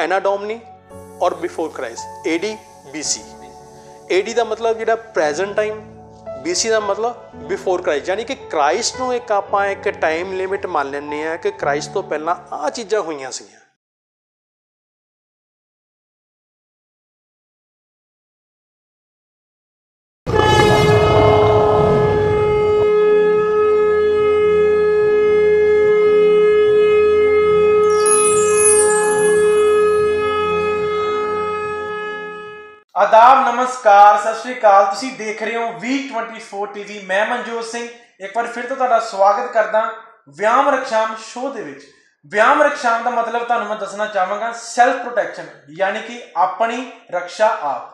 ਐਨਾ ਡੋਮਨੀ ਔਰ before Christ ਏਡੀ ਬੀਸੀ ਏਡੀ ਦਾ ਮਤਲਬ ਜਿਹੜਾ ਪ੍ਰੈਜ਼ੈਂਟ ਟਾਈਮ ਬੀਸੀ ਦਾ ਮਤਲਬ ਬਿਫੋਰ ਕ੍ਰਾਈਸਟ ਯਾਨੀ ਕਿ ਕ੍ਰਾਈਸਟ ਨੂੰ ਇੱਕ ਆਪਾਂ ਇੱਕ ਟਾਈਮ ਲਿਮਿਟ ਮੰਨ ਲੈਂਦੇ ਆ ਕਿ ਕ੍ਰਾਈਸਟ ਤੋਂ ਪਹਿਲਾਂ ਆ ਚੀਜ਼ਾਂ ਹੋਈਆਂ ਸੀਗੀਆਂ ਨਮਸਕਾਰ ਸਤਿ ਸ਼੍ਰੀ ਅਕਾਲ ਤੁਸੀਂ ਦੇਖ ਰਹੇ ਹੋ V24 TV ਮੈਂ ਮਨਜੋਤ ਸਿੰਘ ਇੱਕ ਵਾਰ ਫਿਰ ਤੋਂ ਤੁਹਾਡਾ ਸਵਾਗਤ ਕਰਦਾ ਵਿਆਮ ਰਖਸ਼ਾਮ ਸ਼ੋਅ ਦੇ ਵਿੱਚ ਵਿਆਮ ਰਖਸ਼ਾਮ ਦਾ ਮਤਲਬ ਤੁਹਾਨੂੰ ਮੈਂ ਦੱਸਣਾ ਚਾਹਾਂਗਾ ਸੈਲਫ ਪ੍ਰੋਟੈਕਸ਼ਨ ਯਾਨੀ ਕਿ ਆਪਣੀ ਰੱਖਿਆ ਆਪ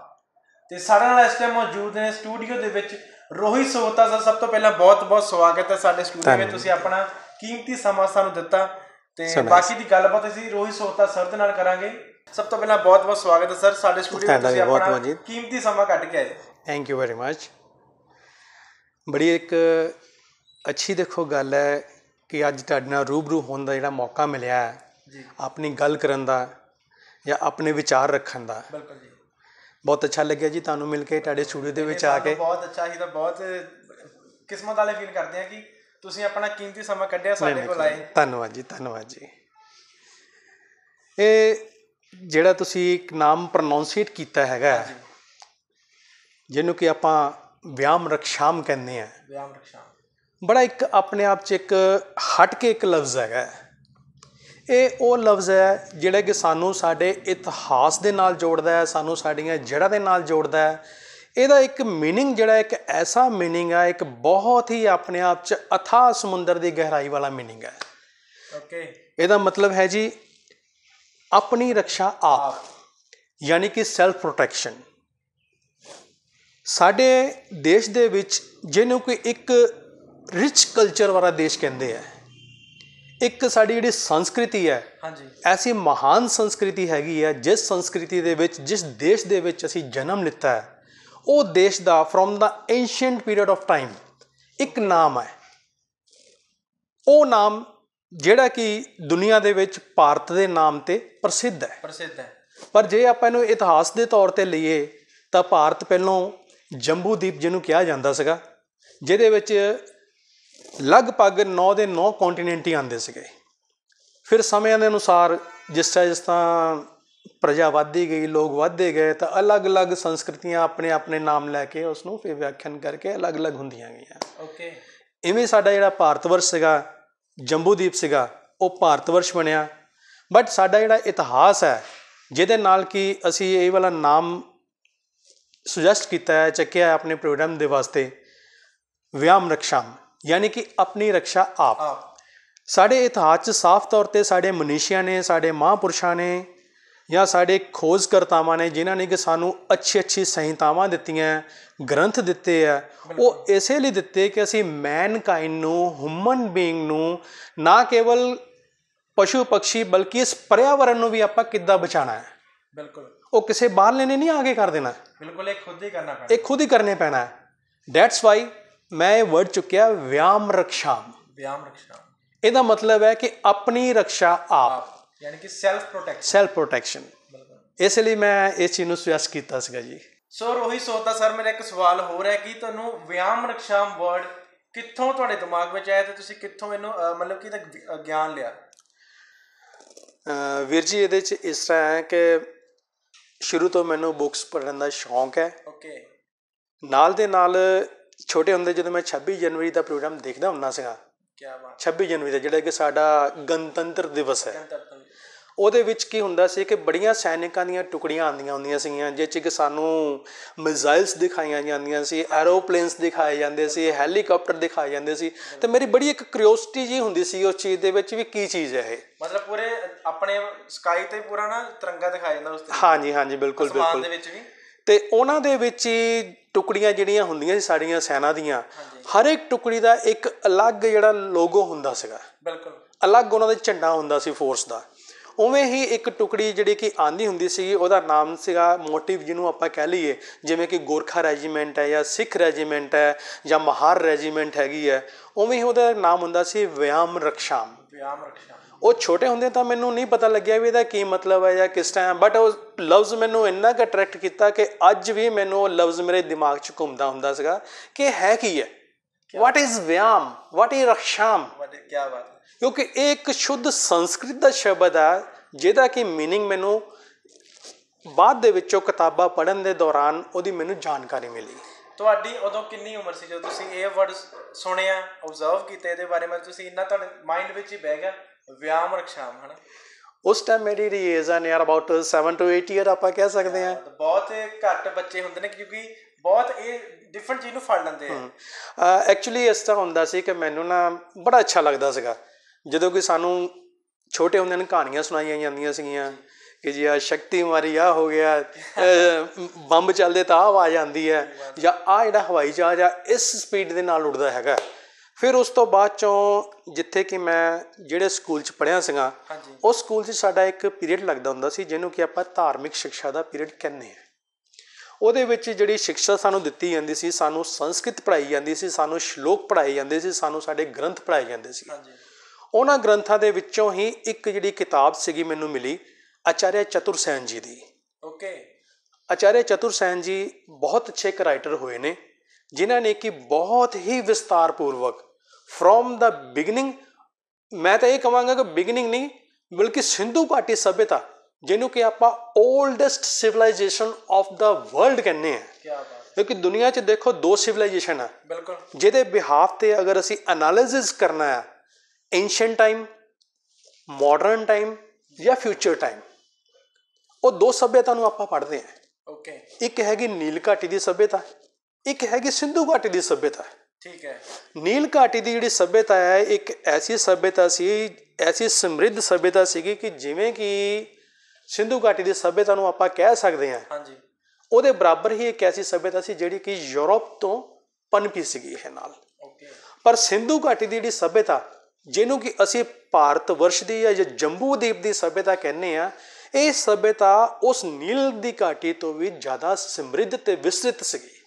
ਤੇ ਸਾਡੇ ਨਾਲ ਇਸ ਟਾਈਮ ਮੌਜੂਦ ਨੇ ਸਟੂਡੀਓ ਦੇ ਵਿੱਚ ਰੋਹਿਤ ਸੋਹਤਾ ਸਰ ਸਭ ਤੋਂ ਪਹਿਲਾਂ ਬਹੁਤ-ਬਹੁਤ ਸਵਾਗਤ ਹੈ ਸਾਡੇ ਸਟੂਡੀਓ ਵਿੱਚ ਤੁਸੀਂ ਆਪਣਾ ਕੀਮਤੀ ਸਮਾਂ ਸਾਨੂੰ ਦਿੱਤਾ ਤੇ ਬਾਕੀ ਦੀ ਗੱਲਬਾਤ ਅਸੀਂ ਰੋਹਿਤ ਸੋਹਤਾ ਸਰ ਦੇ ਨਾਲ ਕਰਾਂਗੇ ਸਭ ਤੋਂ ਪਹਿਲਾਂ ਬਹੁਤ-ਬਹੁਤ ਸਵਾਗਤ ਹੈ ਸਰ ਸਾਡੇ ਸਟੂਡੀਓ ਵਿੱਚ ਤੁਸੀਂ ਆਪਣਾ ਕੀਮਤੀ ਸਮਾਂ ਕੱਢ ਕੇ ਆਏ ਥੈਂਕ ਯੂ ਵੈਰੀ ਮੱਚ ਬੜੀ ਇੱਕ ਅੱਛੀ ਦੇਖੋ ਗੱਲ ਹੈ ਕਿ ਅੱਜ ਤੁਹਾਡੇ ਨਾਲ ਰੂਬਰੂ ਹੋਣ ਦਾ ਜਿਹੜਾ ਮੌਕਾ ਮਿਲਿਆ ਹੈ ਜੀ ਆਪਣੀ ਗੱਲ ਕਰਨ ਦਾ ਜਾਂ ਆਪਣੇ ਵਿਚਾਰ ਰੱਖਣ ਦਾ ਬਿਲਕੁਲ ਜੀ ਬਹੁਤ ਅੱਛਾ ਲੱਗਿਆ ਜੀ ਤੁਹਾਨੂੰ ਮਿਲ ਕੇ ਤੁਹਾਡੇ ਸਟੂਡੀਓ ਦੇ ਵਿੱਚ ਆ ਕੇ ਬਹੁਤ ਅੱਛਾ ਹੀ ਤਾਂ ਬਹੁਤ ਕਿਸਮਤ ਵਾਲੇ ਫੀਲ ਕਰਦੇ ਆ ਕਿ ਤੁਸੀਂ ਆਪਣਾ ਕੀਮਤੀ ਸਮਾਂ ਕੱਢਿਆ ਸਾਡੇ ਕੋਲ ਆਏ ਧੰਨਵਾਦ ਜੀ ਧੰਨਵਾਦ ਜੀ ਇਹ ਜਿਹੜਾ ਤੁਸੀਂ ਇੱਕ ਨਾਮ ਪ੍ਰੋਨਾਂਸੀਏਟ ਕੀਤਾ ਹੈਗਾ ਜਿਹਨੂੰ ਕਿ ਆਪਾਂ ਵਿਆਮ ਰਖਸ਼ਾਮ ਕਹਿੰਦੇ ਆ ਵਿਆਮ ਰਖਸ਼ਾਮ ਬੜਾ ਇੱਕ ਆਪਣੇ ਆਪ 'ਚ ਇੱਕ ਹਟ ਕੇ ਇੱਕ ਲਫ਼ਜ਼ ਹੈਗਾ ਇਹ ਉਹ ਲਫ਼ਜ਼ ਹੈ ਜਿਹੜਾ ਕਿ ਸਾਨੂੰ ਸਾਡੇ ਇਤਿਹਾਸ ਦੇ ਨਾਲ ਜੋੜਦਾ ਹੈ ਸਾਨੂੰ ਸਾਡੀਆਂ ਜੜ੍ਹਾਂ ਦੇ ਨਾਲ ਜੋੜਦਾ ਹੈ ਇਹਦਾ ਇੱਕ मीनिंग ਜਿਹੜਾ ਇੱਕ ਐਸਾ मीनिंग ਆ ਇੱਕ ਬਹੁਤ ਹੀ ਆਪਣੇ ਆਪ 'ਚ ਅਥਾ ਸਮੁੰਦਰ ਦੀ ਗਹਿਰਾਈ ਵਾਲਾ मीनिंग ਹੈ ਓਕੇ ਇਹਦਾ ਮਤਲਬ ਹੈ ਜੀ ਆਪਣੀ ਰੱਖਿਆ ਆਪ ਯਾਨੀ ਕਿ ਸੈਲਫ ਪ੍ਰੋਟੈਕਸ਼ਨ ਸਾਡੇ ਦੇਸ਼ ਦੇ ਵਿੱਚ ਜਿਹਨੂੰ ਕੋਈ ਇੱਕ ਰਿਚ ਕਲਚਰ ਵਾਲਾ ਦੇਸ਼ ਕਹਿੰਦੇ ਆ ਇੱਕ ਸਾਡੀ ਜਿਹੜੀ ਸੰਸਕ੍ਰਿਤੀ ਹੈ ਹਾਂਜੀ ਐਸੀ ਮਹਾਨ ਸੰਸਕ੍ਰਿਤੀ ਹੈਗੀ ਹੈ ਜਿਸ ਸੰਸਕ੍ਰਿਤੀ ਦੇ ਵਿੱਚ ਜਿਸ ਦੇਸ਼ ਦੇ ਵਿੱਚ ਅਸੀਂ ਜਨਮ ਲਿੱਤਾ ਹੈ ਉਹ ਦੇਸ਼ ਦਾ from the ancient period of time ਇੱਕ ਨਾਮ ਹੈ ਉਹ ਨਾਮ ਜਿਹੜਾ ਕਿ ਦੁਨੀਆ ਦੇ ਵਿੱਚ ਭਾਰਤ ਦੇ ਨਾਮ ਤੇ ਪ੍ਰਸਿੱਧ ਹੈ ਪ੍ਰਸਿੱਧ ਹੈ ਪਰ ਜੇ ਆਪਾਂ ਇਹਨੂੰ ਇਤਿਹਾਸ ਦੇ ਤੌਰ ਤੇ ਲਈਏ ਤਾਂ ਭਾਰਤ ਪਹਿਲਾਂ ਜੰਬੂਦੀਪ ਜਿਹਨੂੰ ਕਿਹਾ ਜਾਂਦਾ ਸੀਗਾ ਜਿਹਦੇ ਵਿੱਚ ਲਗਭਗ 9 ਦੇ 9 ਕੰਟੀਨੈਂਟ ਹੀ ਆਂਦੇ ਸੀਗੇ ਫਿਰ ਸਮਿਆਂ ਦੇ ਅਨੁਸਾਰ ਜਿਸ ਤਰ੍ਹਾਂ ਜਿਸ ਤਰ੍ਹਾਂ ਪ੍ਰਜਾ ਵਧਦੀ ਗਈ ਲੋਕ ਵਧਦੇ ਗਏ ਤਾਂ ਅਲੱਗ-ਅਲੱਗ ਸੰਸਕ੍ਰਿਤੀਆਂ ਆਪਣੇ ਆਪਣੇ ਨਾਮ ਲੈ ਕੇ ਉਸ ਨੂੰ ਫਿਰ ਵਿਆਖਿਆਨ ਕਰਕੇ ਅਲੱਗ-ਅਲੱਗ ਹੁੰਦੀਆਂ ਗਈਆਂ ਓਕੇ ਇਵੇਂ ਸਾਡਾ ਜਿਹੜਾ ਭਾਰਤ ਵਰਸ਼ ਸੀਗਾ ਜੰਬੂਦੀਪ ਸੀਗਾ ਉਹ ਭਾਰਤ ਵਰਸ਼ ਬਣਿਆ ਬਟ ਸਾਡਾ ਜਿਹੜਾ ਇਤਿਹਾਸ ਹੈ ਜਿਹਦੇ ਨਾਲ ਕਿ ਅਸੀਂ ਇਹ ਵਾਲਾ ਨਾਮ ਸੁਜੈਸਟ ਕੀਤਾ ਹੈ ਚੱਕਿਆ ਆਪਣੇ ਪ੍ਰੋਗਰਾਮ ਦੇ ਵਾਸਤੇ ਵਿਆਮ ਰਖਸ਼ਾਮ ਯਾਨੀ ਕਿ ਆਪਣੀ ਰੱਖਿਆ ਆਪ ਸਾਡੇ ਇਤਿਹਾਸ 'ਚ ਸਾਫ਼ ਤੌਰ ਤੇ ਸਾਡੇ ਮਨੀਸ਼ੀਆਂ ਨੇ ਸਾਡੇ ਮਹਾਪੁਰਸ਼ਾਂ ਨੇ ਜਾਂ ਸਾਡੇ ਖੋਜਕਰਤਾਵਾਂ ਨੇ ਜਿਨ੍ਹਾਂ ਨੇ ਕਿ ਸਾਨੂੰ ਅੱਛੀ ਅੱਛੀ ਸਹਿਤਾਵਾਂ ਦਿੱਤੀਆਂ ਗ੍ਰੰਥ ਦਿੱਤੇ ਆ ਉਹ ਇਸੇ ਲਈ ਦਿੱਤੇ ਕਿ ਅਸੀਂ ਮੈਨਕਾਈਂਡ ਨੂੰ ਹਿਊਮਨ ਬੀਇੰਗ ਨੂੰ ਨਾ ਕੇਵਲ ਪਸ਼ੂ ਪਕਸ਼ੀ ਬਲਕਿ ਇਸ ਪਰਿਆਵਰਣ ਨੂੰ ਵੀ ਆਪਾਂ ਕਿੱਦਾਂ ਬਚਾਣਾ ਹੈ ਬਿਲਕੁਲ ਉਹ ਕਿਸੇ ਬਾਹਰ ਨੇ ਨਹੀਂ ਆਗੇ ਕਰ ਦੇਣਾ ਬਿਲਕੁਲ ਇਹ ਖੁਦ ਹੀ ਕਰਨਾ ਪੈਣਾ ਇਹ ਖੁਦ ਹੀ ਕਰਨੇ ਪੈਣਾ ਹੈ ਦੈਟਸ ਵਾਈ ਮੈਂ ਇਹ ਵਰਡ ਚੁੱਕਿਆ ਵਿਆਮ ਰਖਸ਼ਾ ਵਿਆਮ ਰਖਸ਼ਾ ਇਹਦਾ ਮਤਲਬ ਹੈ ਕਿ ਆਪਣੀ ਰੱਖਿਆ ਆਪ ਯਾਨੀ ਕਿ ਸੈਲਫ ਪ੍ਰੋਟੈਕਸ਼ਨ ਸੈਲਫ ਪ੍ਰੋਟੈਕਸ਼ਨ ਇਸ ਲਈ ਮੈਂ ਇਸ ਚੀਜ਼ ਨੂੰ ਸੁਜੈਸਟ ਕੀਤਾ ਸੀਗਾ ਜੀ ਸੋ ਰੋਹੀ ਸੋਤਾ ਸਰ ਮੇਰਾ ਇੱਕ ਸਵਾਲ ਹੋਰ ਹੈ ਕਿ ਤੁਹਾਨੂੰ ਵਿਆਮ ਰਖਸ਼ਾਮ ਵਰਡ ਕਿੱਥੋਂ ਤੁਹਾਡੇ ਦਿਮਾਗ ਵਿੱਚ ਆਇਆ ਤੇ ਤੁਸੀਂ ਕਿੱਥੋਂ ਇਹਨੂੰ ਮਤਲਬ ਕਿ ਇਹਦਾ ਗਿਆਨ ਲਿਆ ਵੀਰ ਜੀ ਇਹਦੇ ਚ ਇਸ ਤਰ੍ਹਾਂ ਹੈ ਕਿ ਸ਼ੁਰੂ ਤੋਂ ਮੈਨੂੰ ਬੁੱਕਸ ਪੜ੍ਹਨ ਦਾ ਸ਼ੌਂਕ ਹੈ ਓਕੇ ਨਾਲ ਦੇ ਨਾਲ ਛੋਟੇ ਹੁੰਦੇ ਜਦੋਂ ਮੈਂ 26 ਜਨਵਰੀ ਦਾ ਪ੍ਰੋਗਰਾਮ ਦੇਖਦਾ ਹੁੰਦਾ ਸੀਗਾ ਕਿਆ ਬਾਤ 26 ਜਨਵਰੀ ਦਾ ਜਿਹੜਾ ਕਿ ਸਾਡਾ ਗਣਤੰਤਰ ਦਿਵਸ ਹੈ ਉਹਦੇ ਵਿੱਚ ਕੀ ਹੁੰਦਾ ਸੀ ਕਿ ਬੜੀਆਂ ਸੈਨਿਕਾਂ ਦੀਆਂ ਟੁਕੜੀਆਂ ਆਉਂਦੀਆਂ ਹੁੰਦੀਆਂ ਸੀਗੀਆਂ ਜਿਸ ਵਿੱਚ ਸਾਨੂੰ ਮਿਜ਼ਾਈਲਸ ਦਿਖਾਈਆਂ ਜਾਂਦੀਆਂ ਸੀ ਐਰੋਪਲੇਨਸ ਦਿਖਾਏ ਜਾਂਦੇ ਸੀ ਹੈਲੀਕਾਪਟਰ ਦਿਖਾਏ ਜਾਂਦੇ ਸੀ ਤੇ ਮੇਰੀ ਬੜੀ ਇੱਕ ਕਿਉਰਿਓਸਿਟੀ ਜੀ ਹੁੰਦੀ ਸੀ ਉਸ ਚੀਜ਼ ਦੇ ਵਿੱਚ ਵੀ ਕੀ ਚੀਜ਼ ਹੈ ਇਹ ਮਤਲਬ ਪੂਰੇ ਆਪਣੇ ਸਕਾਈ ਤੇ ਪੂਰਾ ਨਾ ਤਿਰੰਗਾ ਦਿਖਾਇਆ ਜਾਂਦਾ ਉਸ ਤੇ ਹਾਂਜੀ ਹਾਂਜੀ ਬਿਲਕੁਲ ਬਿਲਕੁਲ ਦੇ ਵਿੱਚ ਵੀ ਤੇ ਉਹਨਾਂ ਦੇ ਵਿੱਚ ਹੀ ਟੁਕੜੀਆਂ ਜਿਹੜੀਆਂ ਹੁੰਦੀਆਂ ਸੀ ਸਾਡੀਆਂ ਸੈਨਾ ਦੀਆਂ ਹਰ ਇੱਕ ਟੁਕੜੀ ਦਾ ਇੱਕ ਅਲੱਗ ਜਿਹੜਾ ਲੋਗੋ ਹੁੰਦਾ ਸੀਗਾ ਬਿਲਕੁਲ ਅਲੱਗ ਉਹਨਾਂ ਦਾ ਝੰਡਾ ਹੁੰਦਾ ਸੀ ਫੋਰਸ ਦਾ ਉਵੇਂ ਹੀ ਇੱਕ ਟੁਕੜੀ ਜਿਹੜੀ ਕਿ ਆਂਦੀ ਹੁੰਦੀ ਸੀ ਉਹਦਾ ਨਾਮ ਸੀਗਾ ਮੋਟਿਵ ਜਿਹਨੂੰ ਆਪਾਂ ਕਹਿ ਲਈਏ ਜਿਵੇਂ ਕਿ ਗੋਰਖਾ ਰੈਜੀਮੈਂਟ ਹੈ ਜਾਂ ਸਿੱਖ ਰੈਜੀਮੈਂਟ ਹੈ ਜਾਂ ਮਹਾਰ ਰੈਜੀਮੈਂਟ ਹੈਗੀ ਹੈ ਉਵੇਂ ਹੀ ਉਹਦਾ ਨਾਮ ਹੁੰਦਾ ਸੀ ਵਿਆਮ ਰਖਸ਼ਾਮ ਵਿਆਮ ਰਖਸ਼ਾਮ ਉਹ ਛੋਟੇ ਹੁੰਦੇ ਤਾਂ ਮੈਨੂੰ ਨਹੀਂ ਪਤਾ ਲੱਗਿਆ ਵੀ ਇਹਦਾ ਕੀ ਮਤਲਬ ਹੈ ਜਾਂ ਕਿਸ ਟਾਈਮ ਬਟ ਉਹ ਲਵਜ਼ ਮੈਨੂੰ ਇੰਨਾ ਕ ਅਟਰੈਕਟ ਕੀਤਾ ਕਿ ਅੱਜ ਵੀ ਮੈਨੂੰ ਉਹ ਲਵਜ਼ ਮੇਰੇ ਦਿਮਾਗ 'ਚ ਘੁੰਮਦਾ ਹੁੰਦਾ ਸੀਗਾ ਕਿ ਹੈ ਕੀ ਹੈ ਵਾਟ ਇਜ਼ ਵਿਆਮ ਵਾਟ ਇਜ਼ ਰਖਸ਼ਾਮ ਵਾਟ ਕੀ ਬਾਤ ਕਿਉਂਕਿ ਇਹ ਇੱਕ ਸ਼ੁੱਧ ਸੰਸਕ੍ਰਿਤ ਦਾ ਸ਼ਬਦ ਆ ਜਿਹਦਾ ਕਿ मीनिंग ਮੈਨੂੰ ਬਾਅਦ ਦੇ ਵਿੱਚੋਂ ਕਿਤਾਬਾਂ ਪੜਨ ਦੇ ਦੌਰਾਨ ਉਹਦੀ ਮੈਨੂੰ ਜਾਣਕਾਰੀ ਮਿਲੀ ਤੁਹਾਡੀ ਉਦੋਂ ਕਿੰਨੀ ਉਮਰ ਸੀ ਜਦੋਂ ਤੁਸੀਂ ਇਹ ਵਰਡ ਸੁਣਿਆ ਆਬਜ਼ਰਵ ਕੀਤੇ ਇਹਦੇ ਬਾਰੇ ਵਿੱਚ ਤੁਸੀਂ ਇੰਨਾ ਤੁਹਾਡੇ ਮਾਈਂਡ ਵਿੱਚ ਹੀ ਬਹਿ ਗਿਆ ਵਿਆਮ ਰਖਸ਼ਾਮ ਹਨਾ ਉਸ ਟਾਈਮ ਮੇਰੀ ਜਿਹੜੀ ਏਜ ਆ ਨਿਆਰ ਅਬਾਊਟ 7 ਟੂ 8 ਇਅਰ ਆਪਾਂ ਕਹਿ ਸਕਦੇ ਆ ਬਹੁਤ ਘੱਟ ਬੱਚੇ ਹੁੰਦੇ ਨੇ ਕਿਉਂਕਿ ਬਹੁਤ ਇਹ ਡਿਫਰੈਂਟ ਚੀਜ਼ ਨੂੰ ਫੜ ਲੈਂਦੇ ਆ ਐਕਚੁਅਲੀ ਇਸ ਤਰ੍ਹਾਂ ਹੁੰਦਾ ਸੀ ਕਿ ਮੈਨੂੰ ਨਾ ਬੜਾ ਅੱਛਾ ਲੱਗਦਾ ਸੀਗਾ ਜਦੋਂ ਕਿ ਸਾਨੂੰ ਛੋਟੇ ਹੁੰਦੇ ਨੇ ਕਹਾਣੀਆਂ ਸੁਣਾਈਆਂ ਜਾਂਦੀਆਂ ਸੀਗੀਆਂ ਕਿ ਜੀ ਆ ਸ਼ਕਤੀ ਮਾਰੀ ਆ ਹੋ ਗਿਆ ਬੰਬ ਚੱਲਦੇ ਤਾਂ ਆਵਾਜ਼ ਆਉਂਦੀ ਹੈ ਜਾਂ ਆ ਜਿਹੜਾ ਹਵਾਈ ਜਹਾਜ਼ ਆ ਇਸ ਸਪੀਡ ਦੇ ਨਾਲ ਉੱਡਦਾ ਹੈਗਾ ਫਿਰ ਉਸ ਤੋਂ ਬਾਅਦ ਚੋਂ ਜਿੱਥੇ ਕਿ ਮੈਂ ਜਿਹੜੇ ਸਕੂਲ 'ਚ ਪੜ੍ਹਿਆ ਸੀਗਾ ਉਸ ਸਕੂਲ 'ਚ ਸਾਡਾ ਇੱਕ ਪੀਰੀਅਡ ਲੱਗਦਾ ਹੁੰਦਾ ਸੀ ਜਿਹਨੂੰ ਕਿ ਆਪਾਂ ਧਾਰਮਿਕ ਸਿੱਖਿਆ ਦਾ ਪੀਰੀਅਡ ਕਹਿੰਦੇ ਆ ਉਹਦੇ ਵਿੱਚ ਜਿਹੜੀ ਸਿੱਖਿਆ ਸਾਨੂੰ ਦਿੱਤੀ ਜਾਂਦੀ ਸੀ ਸਾਨੂੰ ਸੰਸਕ੍ਰਿਤ ਪੜਾਈ ਜਾਂਦੀ ਸੀ ਸਾਨੂੰ ਸ਼ਲੋਕ ਪੜਾਏ ਜਾਂਦੇ ਸੀ ਸਾਨੂੰ ਸਾਡੇ ਗ੍ਰੰਥ ਪੜਾਏ ਜਾਂਦੇ ਸੀ ਉਹਨਾਂ ਗ੍ਰੰਥਾਂ ਦੇ ਵਿੱਚੋਂ ਹੀ ਇੱਕ ਜਿਹੜੀ ਕਿਤਾਬ ਸੀਗੀ ਮੈਨੂੰ ਮਿਲੀ ਆਚਾਰਿਆ ਚਤੁਰਸੈਨ ਜੀ ਦੀ ਓਕੇ ਆਚਾਰਿਆ ਚਤੁਰਸੈਨ ਜੀ ਬਹੁਤ ਅੱਛੇ ਇੱਕ ਰਾਈਟਰ ਹੋਏ ਨੇ ਜਿਨ੍ਹਾਂ ਨੇ ਕਿ ਬਹੁਤ ਹੀ ਵਿਸਤਾਰਪੂਰਵਕ ਫਰੋਮ ਦਾ ਬਿਗਨਿੰਗ ਮੈਂ ਤਾਂ ਇਹ ਕਹਾਂਗਾ ਕਿ ਬਿਗਨਿੰਗ ਨਹੀਂ ਬਲਕਿ ਸਿੰਧੂ ਘਾਟੀ ਸਭਿਅਤਾ ਜਿਹਨੂੰ ਕਿ ਆਪਾਂ oldest civilisation of the world ਕਹਿੰਦੇ ਆ ਕੀ ਬਾਤ ਕਿਉਂਕਿ ਦੁਨੀਆ 'ਚ ਦੇਖੋ ਦੋ ਸਿਵਲਾਈਜੇਸ਼ਨ ਆ ਬਿਲਕੁਲ ਜਿਹਦੇ ਬਿਹਾਫ ਤੇ ਅਗਰ ਅਸੀਂ ਐਨਾਲਿਸਿਸ ਕਰਨਾ ਆ ਐਂਸ਼ੀਅੰਟ ਟਾਈਮ ਮਾਡਰਨ ਟਾਈਮ ਜਾਂ ਫਿਊਚਰ ਟਾਈਮ ਉਹ ਦੋ ਸਭਿਅਤਾ ਨੂੰ ਆਪਾਂ ਪੜ੍ਹਦੇ ਆ ਓਕੇ ਇੱਕ ਹੈਗੀ ਨੀਲ ਘਾਟੀ ਦੀ ਸਭਿਅਤਾ ਇੱਕ ਹੈਗੀ ਸਿੰਧੂ ਘਾਟੀ ਦੀ ਸਭਿਅਤਾ ਠੀਕ ਹੈ ਨੀਲ ਘਾਟੀ ਦੀ ਜਿਹੜੀ ਸਭਿਅਤਾ ਹੈ ਇੱਕ ਐਸੀ ਸਭਿਅਤਾ ਸੀ ਐਸੀ ਸਮ੍ਰਿੱਧ ਸਭਿਅਤਾ ਸੀਗੀ ਕਿ ਜਿਵੇਂ ਕਿ ਸਿੰਧੂ ਘਾਟੀ ਦੀ ਸਭਿਅਤਾ ਨੂੰ ਆਪਾਂ ਕਹਿ ਸਕਦੇ ਹਾਂ ਹਾਂਜੀ ਉਹਦੇ ਬਰਾਬਰ ਹੀ ਇੱਕ ਐਸੀ ਸਭਿਅਤਾ ਸੀ ਜਿਹੜੀ ਕਿ ਯੂਰਪ ਤੋਂ ਪਨਪੀ ਸੀਗੀ ਇਹ ਨਾਲ ਪਰ ਸਿੰਧੂ ਘਾਟੀ ਦੀ ਜਿਹੜੀ ਸਭਿਅਤਾ ਜਿਹਨੂੰ ਕਿ ਅਸੀਂ ਭਾਰਤ ਵਰਸ਼ ਦੀ ਜਾਂ ਜੰਬੂ ਦੀਪ ਦੀ ਸਭਿਅਤਾ ਕਹਿੰਦੇ ਆ ਇਹ ਸਭਿਅਤਾ ਉਸ ਨੀਲ ਦੀ ਘਾਟੀ ਤੋਂ ਵੀ ਜ਼ਿਆਦਾ ਸਮ੍ਰਿੱਧ ਤੇ ਵਿਸਤ੍ਰਿਤ ਸੀਗੀ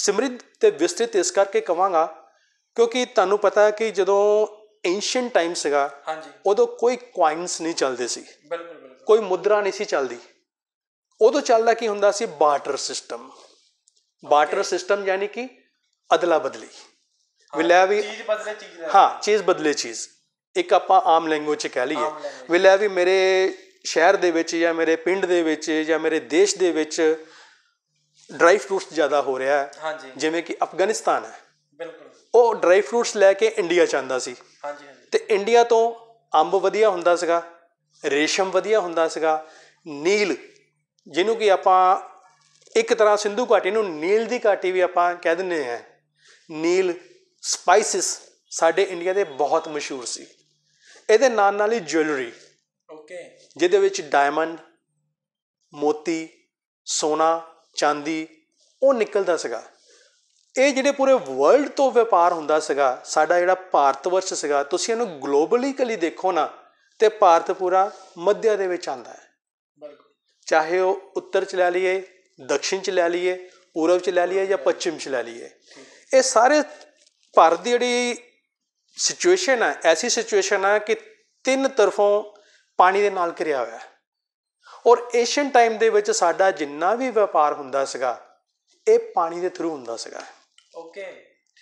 ਸਮ੍ਰਿੱਧ ਤੇ ਵਿਸਤ੍ਰਿਤ ਇਸ ਕਰਕੇ ਕਵਾਂਗਾ ਕਿਉਂਕਿ ਤੁਹਾਨੂੰ ਪਤਾ ਹੈ ਕਿ ਜਦੋਂ ਐਂਸ਼ੀਅੰਟ ਟਾਈਮ ਸੀਗਾ ਹਾਂਜੀ ਉਦੋਂ ਕੋਈ ਕੁਆਇਨਸ ਨਹੀਂ ਚੱਲਦੇ ਸੀ ਬਿਲਕੁਲ ਬਿਲਕੁਲ ਕੋਈ ਮੁਦਰਾ ਨਹੀਂ ਸੀ ਚੱਲਦੀ ਉਦੋਂ ਚੱਲਦਾ ਕੀ ਹੁੰਦਾ ਸੀ ਬਾਰਟਰ ਸਿਸਟਮ ਬਾਰਟਰ ਸਿਸਟਮ ਯਾਨੀ ਕਿ ਅਦਲਾ ਬਦਲੀ ਵੀ ਲੈ ਵੀ ਚੀਜ਼ ਬਦਲੇ ਚੀਜ਼ ਹਾਂ ਚੀਜ਼ ਬਦਲੇ ਚੀਜ਼ ਇੱਕ ਆਪਾਂ ਆਮ ਲੈਂਗੁਏਜ ਚ ਕਹਿ ਲਈਏ ਵੀ ਲੈ ਵੀ ਮੇਰੇ ਸ਼ਹਿਰ ਦੇ ਵਿੱਚ ਜਾਂ ਮੇਰੇ ਪਿੰਡ ਦੇ ਵਿੱਚ ਜਾਂ ਮੇਰੇ ਦੇਸ਼ ਦੇ ਵਿੱਚ ਡਰਾਈ ਫਰੂਟਸ ਜ਼ਿਆਦਾ ਹੋ ਰਿਹਾ ਹੈ ਜਿਵੇਂ ਕਿ ਅਫਗਾਨਿਸਤਾਨ ਹੈ ਬਿਲਕੁਲ ਉਹ ਡਰਾਈ ਫਰੂਟਸ ਲੈ ਕੇ ਇੰਡੀਆ ਜਾਂਦਾ ਸੀ ਹਾਂਜੀ ਹਾਂਜੀ ਤੇ ਇੰਡੀਆ ਤੋਂ ਅੰਬ ਵਧੀਆ ਹੁੰਦਾ ਸੀਗਾ ਰੇਸ਼ਮ ਵਧੀਆ ਹੁੰਦਾ ਸੀਗਾ ਨੀਲ ਜਿਹਨੂੰ ਕਿ ਆਪਾਂ ਇੱਕ ਤਰ੍ਹਾਂ ਸਿੰਧੂ ਘਾਟੀ ਨੂੰ ਨੀਲ ਦੀ ਘਾਟੀ ਵੀ ਆਪਾਂ ਕਹਿ ਦਿੰਨੇ ਆ ਨੀਲ ਸਪਾਈਸਿਸ ਸਾਡੇ ਇੰਡੀਆ ਦੇ ਬਹੁਤ ਮਸ਼ਹੂਰ ਸੀ ਇਹਦੇ ਨਾਲ ਨਾਲ ਹੀ ਜੁਐਲਰੀ ਓਕੇ ਜਿਹਦੇ ਵਿੱਚ ਡਾਇਮੰਡ ਮੋਤੀ ਸੋਨਾ ਚਾਂਦੀ ਉਹ ਨਿਕਲਦਾ ਸੀਗਾ ਇਹ ਜਿਹੜੇ ਪੂਰੇ ਵਰਲਡ ਤੋਂ ਵਪਾਰ ਹੁੰਦਾ ਸੀਗਾ ਸਾਡਾ ਜਿਹੜਾ ਭਾਰਤਵਰਸ਼ ਸੀਗਾ ਤੁਸੀਂ ਇਹਨੂੰ ਗਲੋਬਲੀਕਲੀ ਦੇਖੋ ਨਾ ਤੇ ਭਾਰਤ ਪੂਰਾ ਮੱਧਿਆ ਦੇ ਵਿੱਚ ਆਂਦਾ ਹੈ ਬਿਲਕੁਲ ਚਾਹੇ ਉਹ ਉੱਤਰ ਚ ਲੈ ਲਈਏ ਦਕਸ਼ਿਨ ਚ ਲੈ ਲਈਏ ਪੂਰਬ ਚ ਲੈ ਲਈਏ ਜਾਂ ਪੱਛਮ ਚ ਲੈ ਲਈਏ ਇਹ ਸਾਰੇ ਭਾਰਤ ਦੀ ਜਿਹੜੀ ਸਿਚੁਏਸ਼ਨ ਹੈ ਐਸੀ ਸਿਚੁਏਸ਼ਨ ਹੈ ਕਿ ਤਿੰਨ ਤਰਫੋਂ ਪਾਣੀ ਦੇ ਨਾਲ ਘਿਰਿਆ ਹੋਇਆ ਹੈ ਔਰ ਏਸ਼ੀਅਨ ਟਾਈਮ ਦੇ ਵਿੱਚ ਸਾਡਾ ਜਿੰਨਾ ਵੀ ਵਪਾਰ ਹੁੰਦਾ ਸੀਗਾ ਇਹ ਪਾਣੀ ਦੇ ਥਰੂ ਹੁੰਦਾ ਸੀਗਾ ਓਕੇ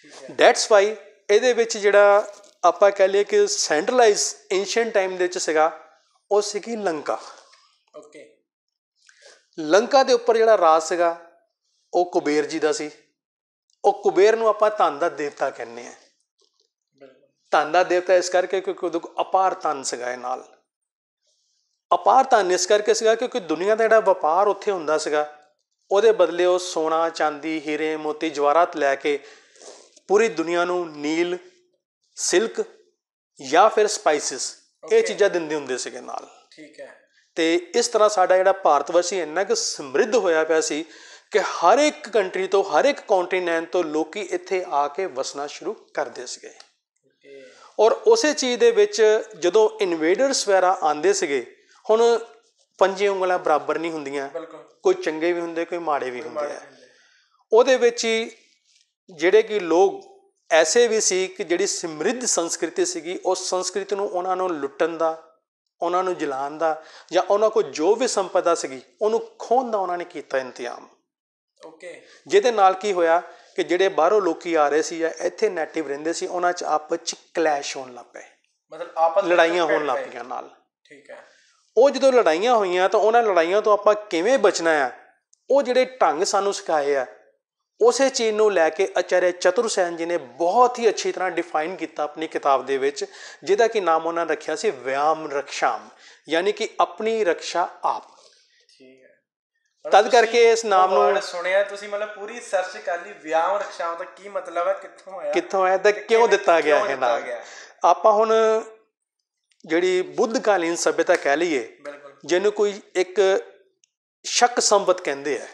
ਠੀਕ ਹੈ ਦੈਟਸ ਵਾਈ ਇਹਦੇ ਵਿੱਚ ਜਿਹੜਾ ਆਪਾਂ ਕਹ ਲਈਏ ਕਿ ਸੈਂਟਰਲਾਈਜ਼ ਏਸ਼ੀਅਨ ਟਾਈਮ ਦੇ ਵਿੱਚ ਸੀਗਾ ਉਹ ਸੀਗੀ ਲੰਕਾ ਓਕੇ ਲੰਕਾ ਦੇ ਉੱਪਰ ਜਿਹੜਾ ਰਾਜ ਸੀਗਾ ਉਹ ਕੁਬੇਰ ਜੀ ਦਾ ਸੀ ਉਹ ਕੁਬੇਰ ਨੂੰ ਆਪਾਂ ਧਨ ਦਾ ਦੇਵਤਾ ਕਹਿੰਦੇ ਆ ਧਨ ਦਾ ਦੇਵਤਾ ਇਸ ਕਰਕੇ ਕਿਉਂਕਿ ਉਹਦੇ ਕੋਲ ਅਪਾਰ ਧਨ ਸੀਗਾ ਇਹ ਨਾਲ ਅਪਾਰ ਧਨ ਇਸ ਕਰਕੇ ਸੀਗਾ ਕਿਉਂਕਿ ਦੁਨੀਆ ਦਾ ਜਿਹੜਾ ਵਪਾਰ ਉੱਥੇ ਹੁੰਦਾ ਸੀਗਾ ਉਹਦੇ ਬਦਲੇ ਉਹ ਸੋਨਾ ਚਾਂਦੀ ਹੀਰੇ ਮੋਤੀ ਜਵਾਹਰਾਤ ਲੈ ਕੇ ਪੂਰੀ ਦੁਨੀਆ ਨੂੰ ਨੀਲ ਸਿਲਕ ਜਾਂ ਫਿਰ ਸਪਾਈਸਿਸ ਇਹ ਚੀਜ਼ਾਂ ਦਿੰਦੇ ਹੁੰਦੇ ਸੀਗੇ ਨਾਲ ਠੀਕ ਹੈ ਤੇ ਇਸ ਤਰ੍ਹਾਂ ਸਾਡਾ ਜਿਹੜਾ ਭਾਰਤ ਵਰਸ਼ ਇੰਨਾ ਕਿ ਸਮਰਿੱਧ ਹੋਇਆ ਪਿਆ ਸੀ ਕਿ ਹਰ ਇੱਕ ਕੰਟਰੀ ਤੋਂ ਹਰ ਇੱਕ ਕੰਟੀਨੈਂਟ ਤੋਂ ਲੋਕੀ ਇੱਥੇ ਆ ਕੇ ਵਸਣਾ ਸ਼ੁਰੂ ਕਰਦੇ ਸੀਗੇ ਔਰ ਉਸੇ ਚੀਜ਼ ਦੇ ਵਿੱਚ ਜਦੋਂ ਇਨਵੇਡਰਸ ਵਗੈਰਾ ਆਉਂਦੇ ਸੀਗੇ ਹੁਣ ਪੰਜੇ ਉਂਗਲਾਂ ਬਰਾਬਰ ਨਹੀਂ ਹੁੰਦੀਆਂ ਕੋਈ ਚੰਗੇ ਵੀ ਹੁੰਦੇ ਕੋਈ ਮਾੜੇ ਵੀ ਹੁੰਦੇ ਆ ਉਹਦੇ ਵਿੱਚ ਹੀ ਜਿਹੜੇ ਕਿ ਲੋਕ ਐਸੇ ਵੀ ਸੀ ਕਿ ਜਿਹੜੀ ਸਮ੍ਰਿੱਧ ਸੰਸਕ੍ਰਿਤੀ ਸੀਗੀ ਉਸ ਸੰਸਕ੍ਰਿਤੀ ਨੂੰ ਉਹਨਾਂ ਨੂੰ ਲੁੱਟਣ ਦਾ ਉਹਨਾਂ ਨੂੰ ਜਲਾਣ ਦਾ ਜਾਂ ਉਹਨਾਂ ਕੋਲ ਜੋ ਵੀ ਸੰਪਦਾ ਸੀਗੀ ਉਹਨੂੰ ਖੋਣ ਦਾ ਉਹਨਾਂ ਨੇ ਕੀਤਾ ਇੰਤਜ਼ਾਮ ਓਕੇ ਜਿਹਦੇ ਨਾਲ ਕੀ ਹੋਇਆ ਕਿ ਜਿਹੜੇ ਬਾਹਰੋਂ ਲੋਕੀ ਆ ਰਹੇ ਸੀ ਜਾਂ ਇੱਥੇ ਨੇਟਿਵ ਰਹਿੰਦੇ ਸੀ ਉਹਨਾਂ 'ਚ ਆਪਸ 'ਚ ਕਲੈਸ਼ ਹੋਣ ਲੱਗ ਪਏ ਮਤਲਬ ਆਪਸ ਲੜਾਈਆਂ ਹੋਣ ਲੱਗ ਪਈਆਂ ਨਾਲ ਠੀਕ ਹੈ ਉਹ ਜਦੋਂ ਲੜਾਈਆਂ ਹੋਈਆਂ ਤਾਂ ਉਹਨਾਂ ਲੜਾਈਆਂ ਤੋਂ ਆਪਾਂ ਕਿਵੇਂ ਬਚਣਾ ਆ ਉਹ ਜਿਹੜੇ ਢੰਗ ਸਾਨੂੰ ਸਿਖਾਏ ਆ ਉਸੇ ਚੀਜ਼ ਨੂੰ ਲੈ ਕੇ ਅਚਾਰਿਆ ਚਤੁਰਸੈਨ ਜੀ ਨੇ ਬਹੁਤ ਹੀ ਅੱਛੀ ਤਰ੍ਹਾਂ ਡਿਫਾਈਨ ਕੀਤਾ ਆਪਣੀ ਕਿਤਾਬ ਦੇ ਵਿੱਚ ਜਿਹਦਾ ਕਿ ਨਾਮ ਉਹਨਾਂ ਨੇ ਰੱਖਿਆ ਸੀ ਵਿਆਮ ਰਕਸ਼ਾਮ ਯਾਨੀ ਕਿ ਆਪਣੀ ਰੱਖਿਆ ਆਪ ਤਦ ਕਰਕੇ ਇਸ ਨਾਮ ਨੂੰ ਸੁਣਿਆ ਤੁਸੀਂ ਮਤਲਬ ਪੂਰੀ ਸਰਚ ਕਰ ਲਈ ਵਿਆਮ ਰਕਸ਼ਾਮ ਦਾ ਕੀ ਮਤਲਬ ਹੈ ਕਿੱਥੋਂ ਆਇਆ ਕਿੱਥੋਂ ਆਇਆ ਤੇ ਕਿਉਂ ਦਿੱਤਾ ਗਿਆ ਇਹ ਨਾਮ ਆਪਾਂ ਹੁਣ ਜਿਹੜੀ ਬੁੱਧਕਾਲੀਨ ਸਭਿਅਤਾ ਕਹ ਲਈਏ ਜਿਹਨੂੰ ਕੋਈ ਇੱਕ ਸ਼ੱਕ ਸੰਬਤ ਕਹਿੰਦੇ ਆ